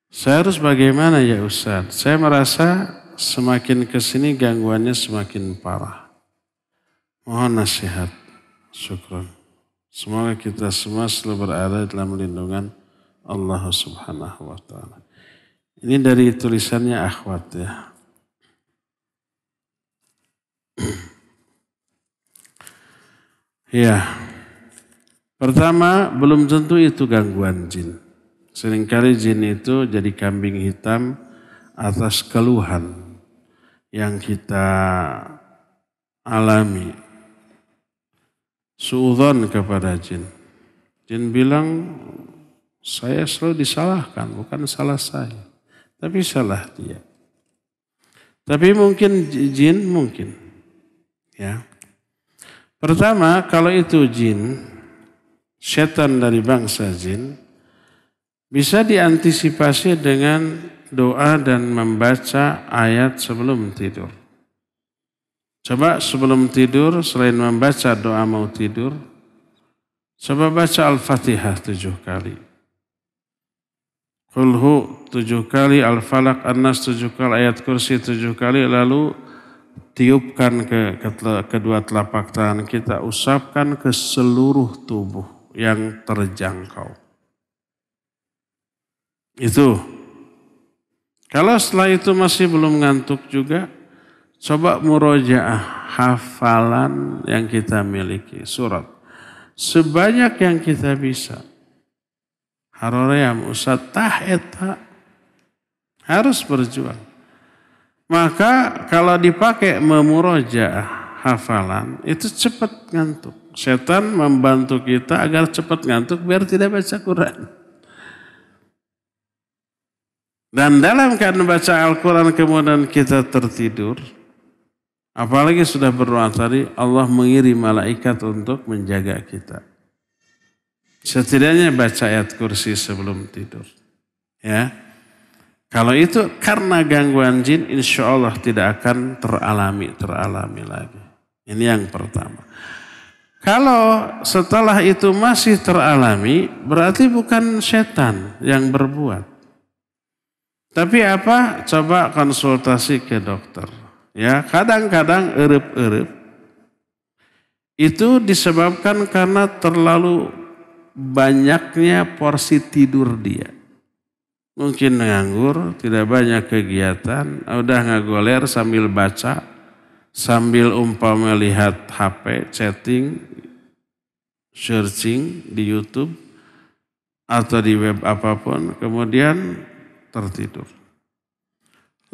Saya harus bagaimana ya Ustaz? Saya merasa semakin kesini gangguannya semakin parah. Mohon nasihat. Syukur. Semoga kita semua selalu berada dalam lindungan Allah subhanahu wa ta'ala. Ini dari tulisannya akhwat ya. Ya. Pertama, belum tentu itu gangguan jin. Seringkali jin itu jadi kambing hitam atas keluhan yang kita alami. Suudhan kepada jin. Jin bilang, saya selalu disalahkan, bukan salah saya. Tapi salah dia. Tapi mungkin jin mungkin. Ya. Pertama, kalau itu jin, setan dari bangsa jin, bisa diantisipasi dengan doa dan membaca ayat sebelum tidur. Coba sebelum tidur, selain membaca doa mau tidur, coba baca Al-Fatihah tujuh kali. Kulhu tujuh kali, Al-Falak, An-Nas tujuh kali, ayat kursi tujuh kali, lalu tiupkan ke kedua telapak tangan kita, usapkan ke seluruh tubuh yang terjangkau. Itu. Kalau setelah itu masih belum ngantuk juga, coba murojaah hafalan yang kita miliki, surat. Sebanyak yang kita bisa. Haroream usatah eta. Harus berjuang. Maka kalau dipakai memuroja hafalan itu cepat ngantuk. Setan membantu kita agar cepat ngantuk biar tidak baca Quran. Dan dalam keadaan baca Al-Quran kemudian kita tertidur, apalagi sudah berdoa tadi, Allah mengirim malaikat untuk menjaga kita. Setidaknya baca ayat kursi sebelum tidur. Ya, kalau itu karena gangguan jin, insya Allah tidak akan teralami, teralami lagi. Ini yang pertama. Kalau setelah itu masih teralami, berarti bukan setan yang berbuat. Tapi apa? Coba konsultasi ke dokter. Ya, kadang-kadang erup-erup itu disebabkan karena terlalu banyaknya porsi tidur dia. Mungkin nganggur, tidak banyak kegiatan, udah ngagoler sambil baca, sambil umpama melihat HP, chatting, searching di YouTube, atau di web apapun, kemudian tertidur.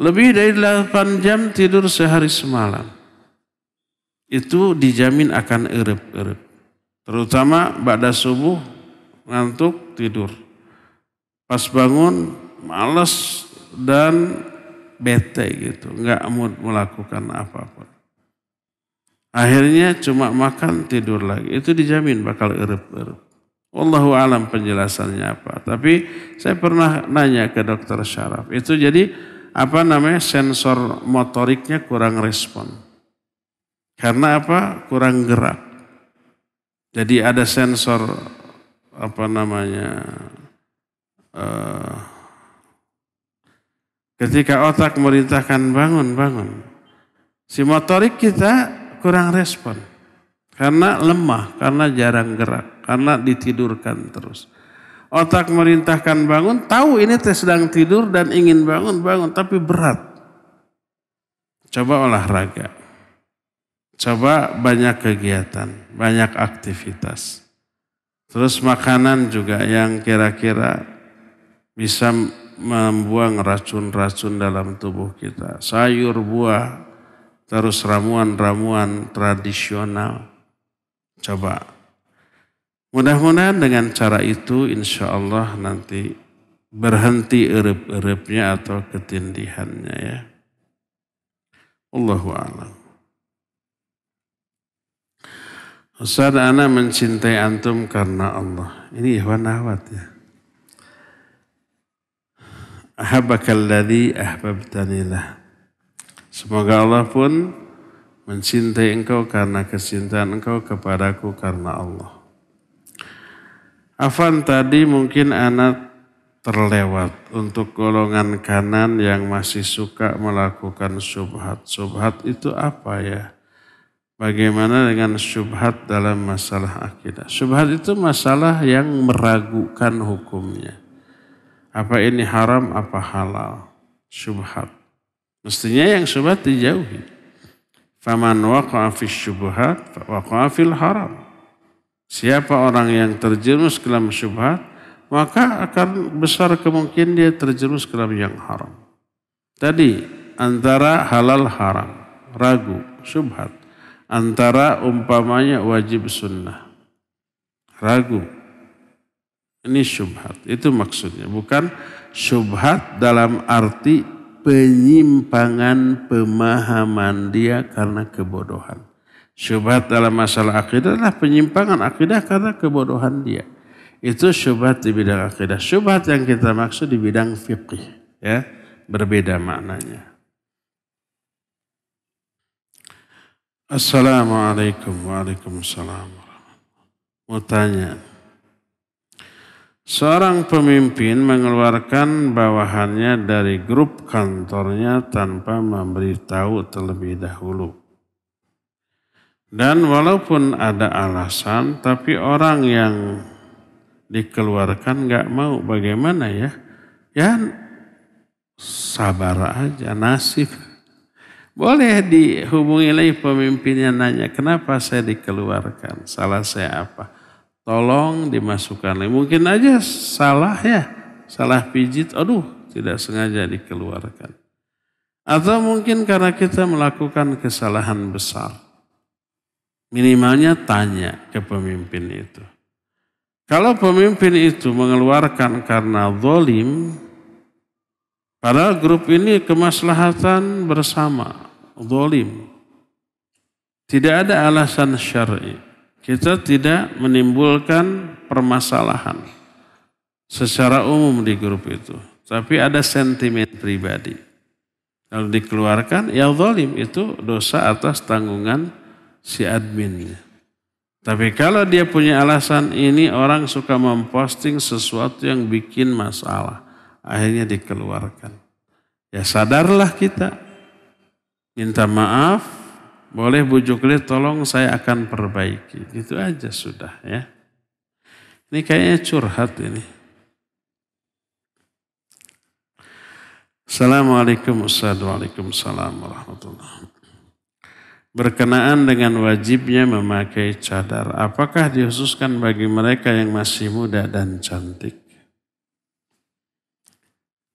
Lebih dari 8 jam tidur sehari semalam. Itu dijamin akan erup-erup. Terutama pada subuh ngantuk tidur. Pas bangun males dan bete gitu, nggak mood melakukan apapun. Akhirnya cuma makan tidur lagi. Itu dijamin bakal erup-erup. Wallahu alam penjelasannya apa. Tapi saya pernah nanya ke dokter Syaraf. Itu jadi apa namanya sensor motoriknya kurang respon. Karena apa? Kurang gerak. Jadi ada sensor apa namanya Eh, ketika otak merintahkan bangun bangun si motorik kita kurang respon karena lemah karena jarang gerak karena ditidurkan terus otak merintahkan bangun tahu ini teh sedang tidur dan ingin bangun bangun tapi berat coba olahraga coba banyak kegiatan banyak aktivitas Terus makanan juga yang kira-kira bisa membuang racun-racun dalam tubuh kita. Sayur, buah, terus ramuan-ramuan tradisional. Coba. Mudah-mudahan dengan cara itu insya Allah nanti berhenti erup-erupnya atau ketindihannya ya. Allahu a'lam. Ustaz, anak mencintai antum karena Allah. Ini ikhwan ahwat ya ahbabtanilah. Semoga Allah pun mencintai engkau karena kesintaan engkau kepadaku karena Allah. Afan tadi mungkin anak terlewat untuk golongan kanan yang masih suka melakukan subhat. Subhat itu apa ya? Bagaimana dengan subhat dalam masalah akidah? Subhat itu masalah yang meragukan hukumnya. Apa ini haram, apa halal? Syubhat. Mestinya yang syubhat dijauhi. Faman waqa'a fi syubhat, waqa'a fil haram. Siapa orang yang terjerumus ke dalam syubhat, maka akan besar kemungkinan dia terjerumus ke dalam yang haram. Tadi antara halal haram, ragu, syubhat. Antara umpamanya wajib sunnah, ragu, ini syubhat, itu maksudnya. Bukan syubhat dalam arti penyimpangan pemahaman dia karena kebodohan. Syubhat dalam masalah akidah adalah penyimpangan akidah karena kebodohan dia. Itu syubhat di bidang akidah. Syubhat yang kita maksud di bidang fiqih. Ya, berbeda maknanya. Assalamualaikum warahmatullahi wabarakatuh. Mau tanya. Seorang pemimpin mengeluarkan bawahannya dari grup kantornya tanpa memberitahu terlebih dahulu. Dan walaupun ada alasan, tapi orang yang dikeluarkan nggak mau bagaimana ya? Ya sabar aja nasib. Boleh dihubungi lagi pemimpinnya nanya kenapa saya dikeluarkan, salah saya apa? Tolong dimasukkan lagi. Mungkin aja salah ya. Salah pijit, aduh tidak sengaja dikeluarkan. Atau mungkin karena kita melakukan kesalahan besar. Minimalnya tanya ke pemimpin itu. Kalau pemimpin itu mengeluarkan karena zolim, padahal grup ini kemaslahatan bersama, zolim. Tidak ada alasan syar'i kita tidak menimbulkan permasalahan secara umum di grup itu. Tapi ada sentimen pribadi. Kalau dikeluarkan, ya zalim itu dosa atas tanggungan si adminnya. Tapi kalau dia punya alasan ini orang suka memposting sesuatu yang bikin masalah. Akhirnya dikeluarkan. Ya sadarlah kita. Minta maaf, boleh Bu Jukli tolong saya akan perbaiki. Itu aja sudah ya. Ini kayaknya curhat ini. Assalamualaikum warahmatullahi Berkenaan dengan wajibnya memakai cadar, apakah dihususkan bagi mereka yang masih muda dan cantik?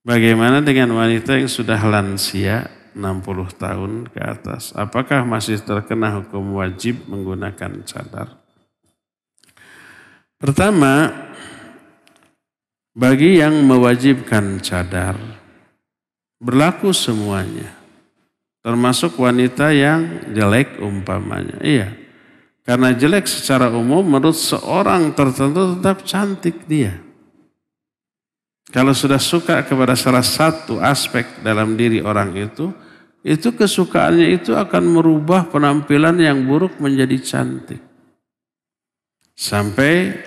Bagaimana dengan wanita yang sudah lansia 60 tahun ke atas, apakah masih terkena hukum wajib menggunakan cadar? Pertama, bagi yang mewajibkan cadar, berlaku semuanya. Termasuk wanita yang jelek umpamanya. Iya, karena jelek secara umum menurut seorang tertentu tetap cantik dia. Kalau sudah suka kepada salah satu aspek dalam diri orang itu, itu kesukaannya itu akan merubah penampilan yang buruk menjadi cantik. Sampai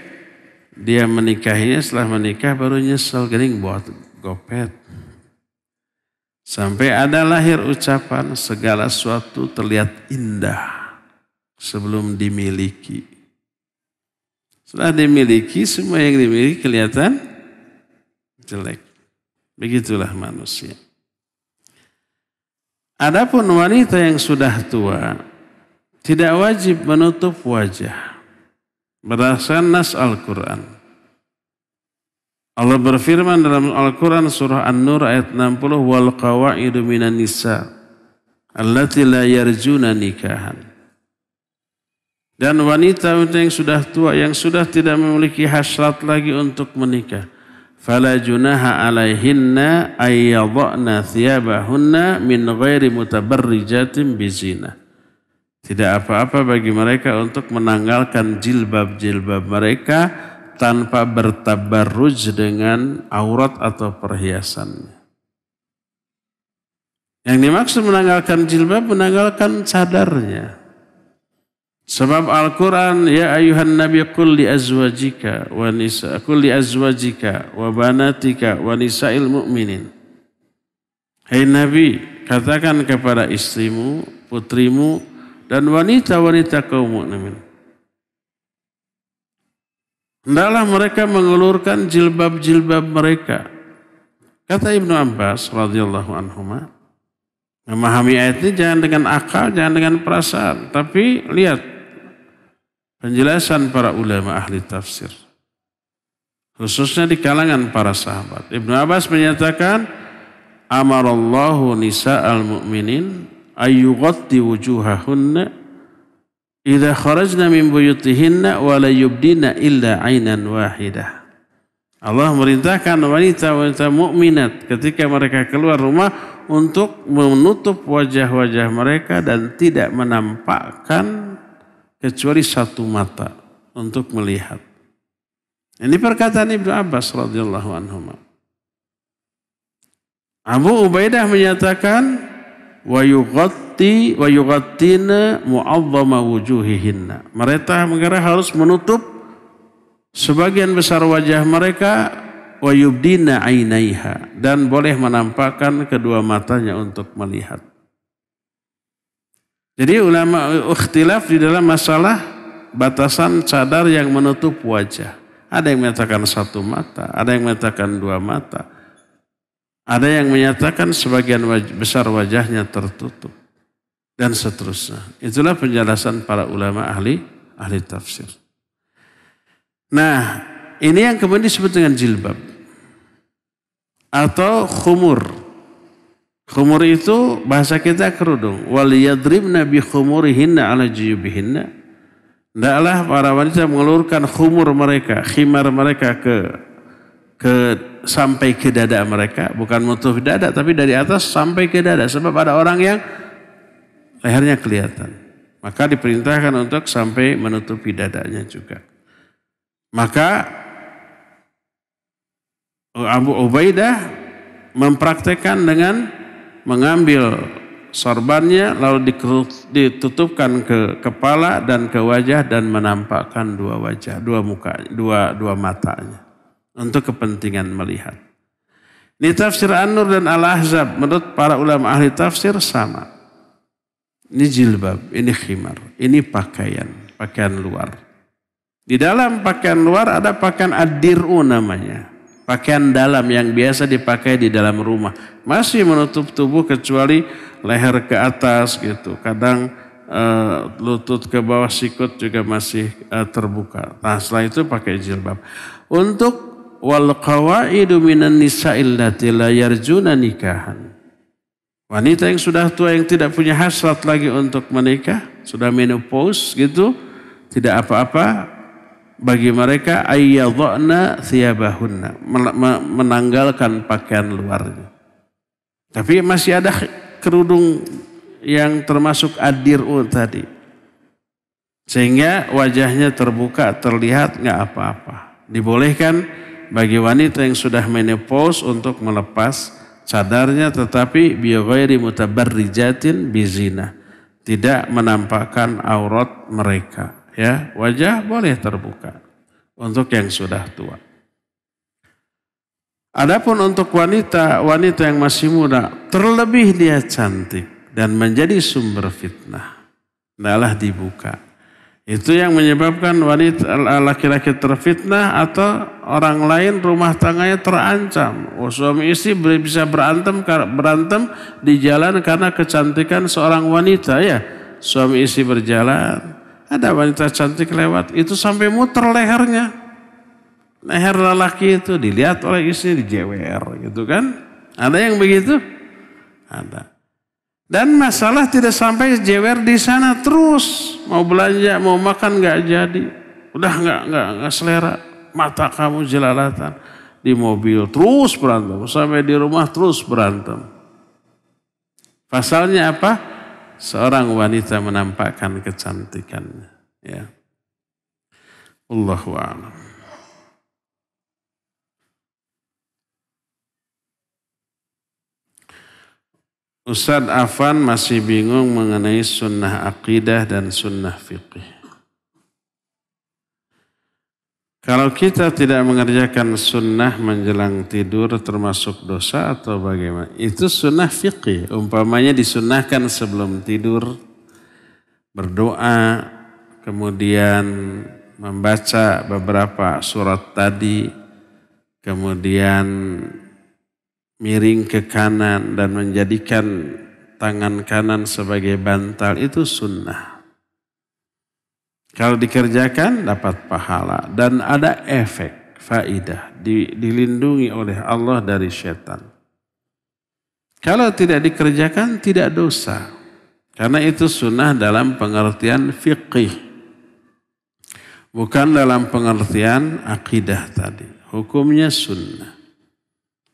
dia menikahinya setelah menikah baru nyesel gering buat gopet. Sampai ada lahir ucapan segala sesuatu terlihat indah sebelum dimiliki. Setelah dimiliki semua yang dimiliki kelihatan jelek. Begitulah manusia. Adapun wanita yang sudah tua tidak wajib menutup wajah berdasarkan nas Al-Qur'an. Allah berfirman dalam Al-Qur'an surah An-Nur ayat 60 wal qawaidu minan nisa allati la yarjuna nikahan. Dan wanita yang sudah tua yang sudah tidak memiliki hasrat lagi untuk menikah fala junaha alaihinna ayyadhna thiyabahunna min ghairi mutabarrijatin bizina. Tidak apa-apa bagi mereka untuk menanggalkan jilbab-jilbab mereka tanpa bertabarruj dengan aurat atau perhiasannya. Yang dimaksud menanggalkan jilbab menanggalkan cadarnya. Sebab Al-Quran ya ayuhan nabi qul li azwajika wa nisa qul li azwajika wa banatika wa nisa'il mu'minin. Hai Nabi, katakan kepada istrimu, putrimu dan wanita-wanita kaum mukminin. Hendaklah mereka mengulurkan jilbab-jilbab mereka. Kata Ibnu Abbas radhiyallahu anhu. memahami ayat ini jangan dengan akal, jangan dengan perasaan, tapi lihat penjelasan para ulama ahli tafsir. Khususnya di kalangan para sahabat. Ibnu Abbas menyatakan, Amarallahu al mu'minin ayyugatti wujuhahunna idha kharajna min buyutihinna wa yubdina illa ainan wahidah. Allah merintahkan wanita-wanita mukminat ketika mereka keluar rumah untuk menutup wajah-wajah mereka dan tidak menampakkan kecuali satu mata untuk melihat. Ini perkataan Ibnu Abbas radhiyallahu anhu. Abu Ubaidah menyatakan wa yughatti wa yughattina mu'azzama wujuhihinna. Mereka mengira harus menutup sebagian besar wajah mereka wa yubdina ainaiha dan boleh menampakkan kedua matanya untuk melihat. Jadi ulama ikhtilaf di dalam masalah batasan cadar yang menutup wajah. Ada yang menyatakan satu mata, ada yang menyatakan dua mata. Ada yang menyatakan sebagian waj besar wajahnya tertutup dan seterusnya. Itulah penjelasan para ulama ahli ahli tafsir. Nah, ini yang kemudian disebut dengan jilbab atau khumur Khumur itu bahasa kita kerudung. Wal yadrib bi khumurihinna ala jiyubihinna. Tidaklah para wanita mengelurkan khumur mereka, khimar mereka ke ke sampai ke dada mereka, bukan mutuf dada tapi dari atas sampai ke dada sebab ada orang yang lehernya kelihatan. Maka diperintahkan untuk sampai menutupi dadanya juga. Maka Abu Ubaidah mempraktekkan dengan mengambil sorbannya lalu ditutupkan ke kepala dan ke wajah dan menampakkan dua wajah, dua muka, dua dua matanya untuk kepentingan melihat. Ini tafsir An-Nur dan Al-Ahzab menurut para ulama ahli tafsir sama. Ini jilbab, ini khimar, ini pakaian, pakaian luar. Di dalam pakaian luar ada pakaian adir'u namanya pakaian dalam yang biasa dipakai di dalam rumah masih menutup tubuh kecuali leher ke atas gitu kadang uh, lutut ke bawah sikut juga masih uh, terbuka nah setelah itu pakai jilbab untuk wal qawaidu minan nisa'il lati la yarjuna nikahan wanita yang sudah tua yang tidak punya hasrat lagi untuk menikah sudah menopause gitu tidak apa-apa bagi mereka ayyadhna thiyabahunna menanggalkan pakaian luarnya. Tapi masih ada kerudung yang termasuk adirun tadi. Sehingga wajahnya terbuka, terlihat nggak apa-apa. Dibolehkan bagi wanita yang sudah menopause untuk melepas cadarnya, tetapi biogairi mutabar mutabarrijatin bizina. Tidak menampakkan aurat mereka ya wajah boleh terbuka untuk yang sudah tua. Adapun untuk wanita, wanita yang masih muda, terlebih dia cantik dan menjadi sumber fitnah. Nalah dibuka. Itu yang menyebabkan wanita laki-laki terfitnah atau orang lain rumah tangganya terancam. Oh, suami istri bisa berantem berantem di jalan karena kecantikan seorang wanita ya. Suami istri berjalan, ada wanita cantik lewat, itu sampai muter lehernya. Leher lelaki itu dilihat oleh istri di JWR gitu kan. Ada yang begitu? Ada. Dan masalah tidak sampai JWR di sana terus. Mau belanja, mau makan gak jadi. Udah gak, gak, gak selera. Mata kamu jelalatan di mobil terus berantem sampai di rumah terus berantem. Pasalnya apa? seorang wanita menampakkan kecantikannya. Ya. Allahu a'lam. Ustadz Afan masih bingung mengenai sunnah akidah dan sunnah fiqih. Kalau kita tidak mengerjakan sunnah menjelang tidur termasuk dosa atau bagaimana? Itu sunnah fiqih. Umpamanya disunnahkan sebelum tidur berdoa, kemudian membaca beberapa surat tadi, kemudian miring ke kanan dan menjadikan tangan kanan sebagai bantal itu sunnah. Kalau dikerjakan dapat pahala dan ada efek faidah di, dilindungi oleh Allah dari setan. Kalau tidak dikerjakan tidak dosa. Karena itu sunnah dalam pengertian fiqih. Bukan dalam pengertian akidah tadi. Hukumnya sunnah.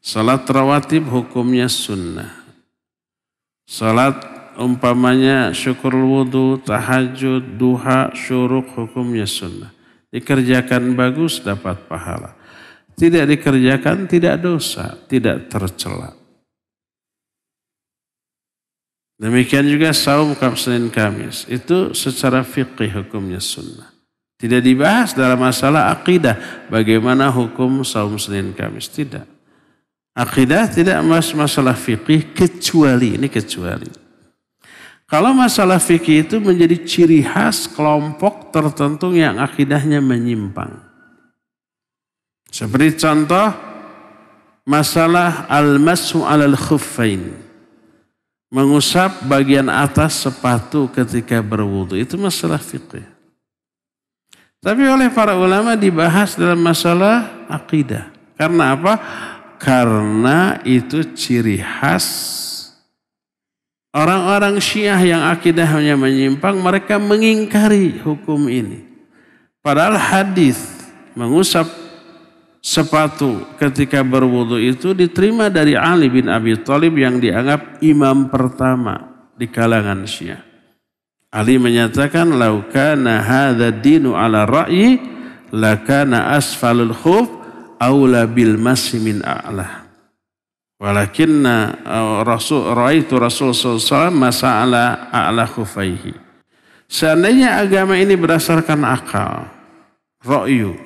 Salat rawatib hukumnya sunnah. Salat umpamanya syukur wudhu, tahajud, duha, syuruk hukumnya sunnah. Dikerjakan bagus dapat pahala. Tidak dikerjakan tidak dosa, tidak tercela. Demikian juga saum Senin Kamis. Itu secara fikih hukumnya sunnah. Tidak dibahas dalam masalah akidah. Bagaimana hukum saum Senin Kamis. Tidak. Akidah tidak masalah fikih kecuali. Ini kecuali. Kalau masalah fikih itu menjadi ciri khas kelompok tertentu yang akidahnya menyimpang. Seperti contoh masalah al-masu al khuffain. Mengusap bagian atas sepatu ketika berwudu itu masalah fikih. Tapi oleh para ulama dibahas dalam masalah akidah. Karena apa? Karena itu ciri khas Orang-orang Syiah yang akidahnya menyimpang, mereka mengingkari hukum ini. Padahal hadis mengusap sepatu ketika berwudu itu diterima dari Ali bin Abi Thalib yang dianggap imam pertama di kalangan Syiah. Ali menyatakan laukana hadza dinu ala ra'yi lakana asfalul khuf aula bil masmin a'la. Walakinna eh, Rasul raitu Rasul sallallahu masala a'la khufaihi. Seandainya agama ini berdasarkan akal, ra'yu.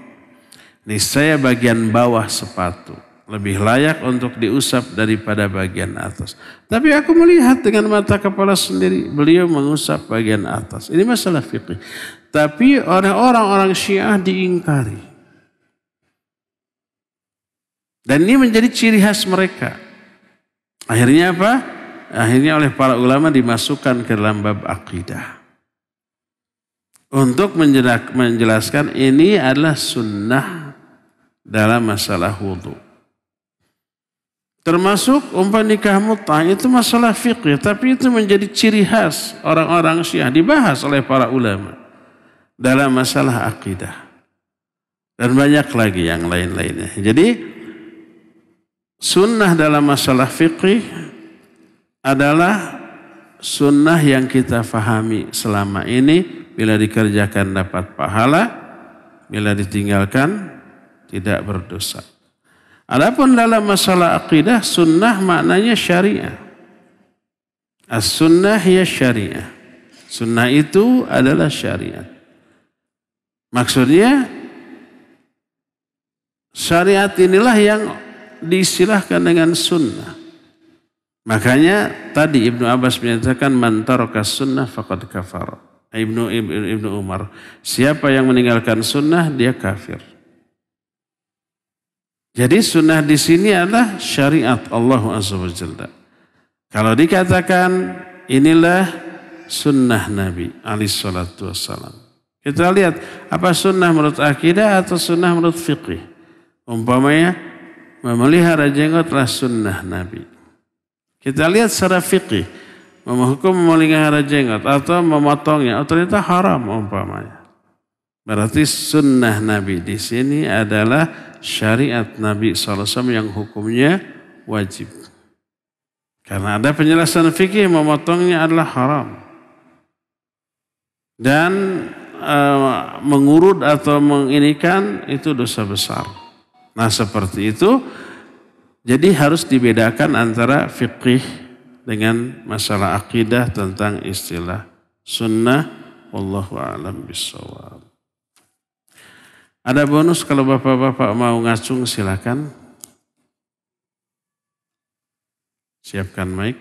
Niscaya bagian bawah sepatu lebih layak untuk diusap daripada bagian atas. Tapi aku melihat dengan mata kepala sendiri beliau mengusap bagian atas. Ini masalah fikih. Tapi oleh orang-orang Syiah diingkari. Dan ini menjadi ciri khas mereka. Akhirnya apa? Akhirnya oleh para ulama dimasukkan ke dalam bab akidah. Untuk menjelaskan ini adalah sunnah dalam masalah wudhu. Termasuk umpan nikah mutah itu masalah fikih, tapi itu menjadi ciri khas orang-orang Syiah dibahas oleh para ulama dalam masalah akidah dan banyak lagi yang lain-lainnya. Jadi Sunnah dalam masalah fikih adalah sunnah yang kita fahami selama ini bila dikerjakan dapat pahala, bila ditinggalkan tidak berdosa. Adapun dalam masalah akidah sunnah maknanya syariah. As-sunnah ya syariah. Sunnah itu adalah syariat. Maksudnya syariat inilah yang disilahkan dengan sunnah. Makanya tadi Ibnu Abbas menyatakan man sunnah fakat kafar. Ibnu, Ibnu Ibnu Umar, siapa yang meninggalkan sunnah dia kafir. Jadi sunnah di sini adalah syariat Allah Azza wa Jalla. Kalau dikatakan inilah sunnah Nabi Ali Shallallahu Wasallam. Kita lihat apa sunnah menurut akidah atau sunnah menurut fikih. Umpamanya memelihara jenggot adalah sunnah Nabi. Kita lihat secara fikih menghukum memelihara jenggot atau memotongnya atau oh, ternyata haram umpamanya. Berarti sunnah Nabi di sini adalah syariat Nabi SAW yang hukumnya wajib. Karena ada penjelasan fikih memotongnya adalah haram. Dan e, mengurut atau menginikan itu dosa besar. Nah seperti itu jadi harus dibedakan antara fikih dengan masalah akidah tentang istilah sunnah wallahu alam bisawab. Ada bonus kalau bapak-bapak mau ngacung silakan. Siapkan mic.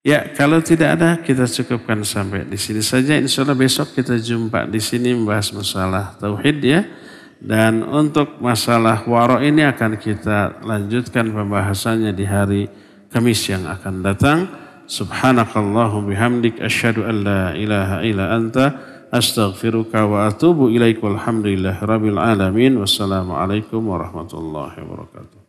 Ya, kalau tidak ada kita cukupkan sampai di sini saja. Insya Allah besok kita jumpa di sini membahas masalah tauhid ya. Dan untuk masalah waro ini akan kita lanjutkan pembahasannya di hari Kamis yang akan datang. Subhanakallahu bihamdik asyhadu an la ilaha illa anta astaghfiruka wa atubu ilaik walhamdulillahi rabbil alamin. Wassalamualaikum warahmatullahi wabarakatuh.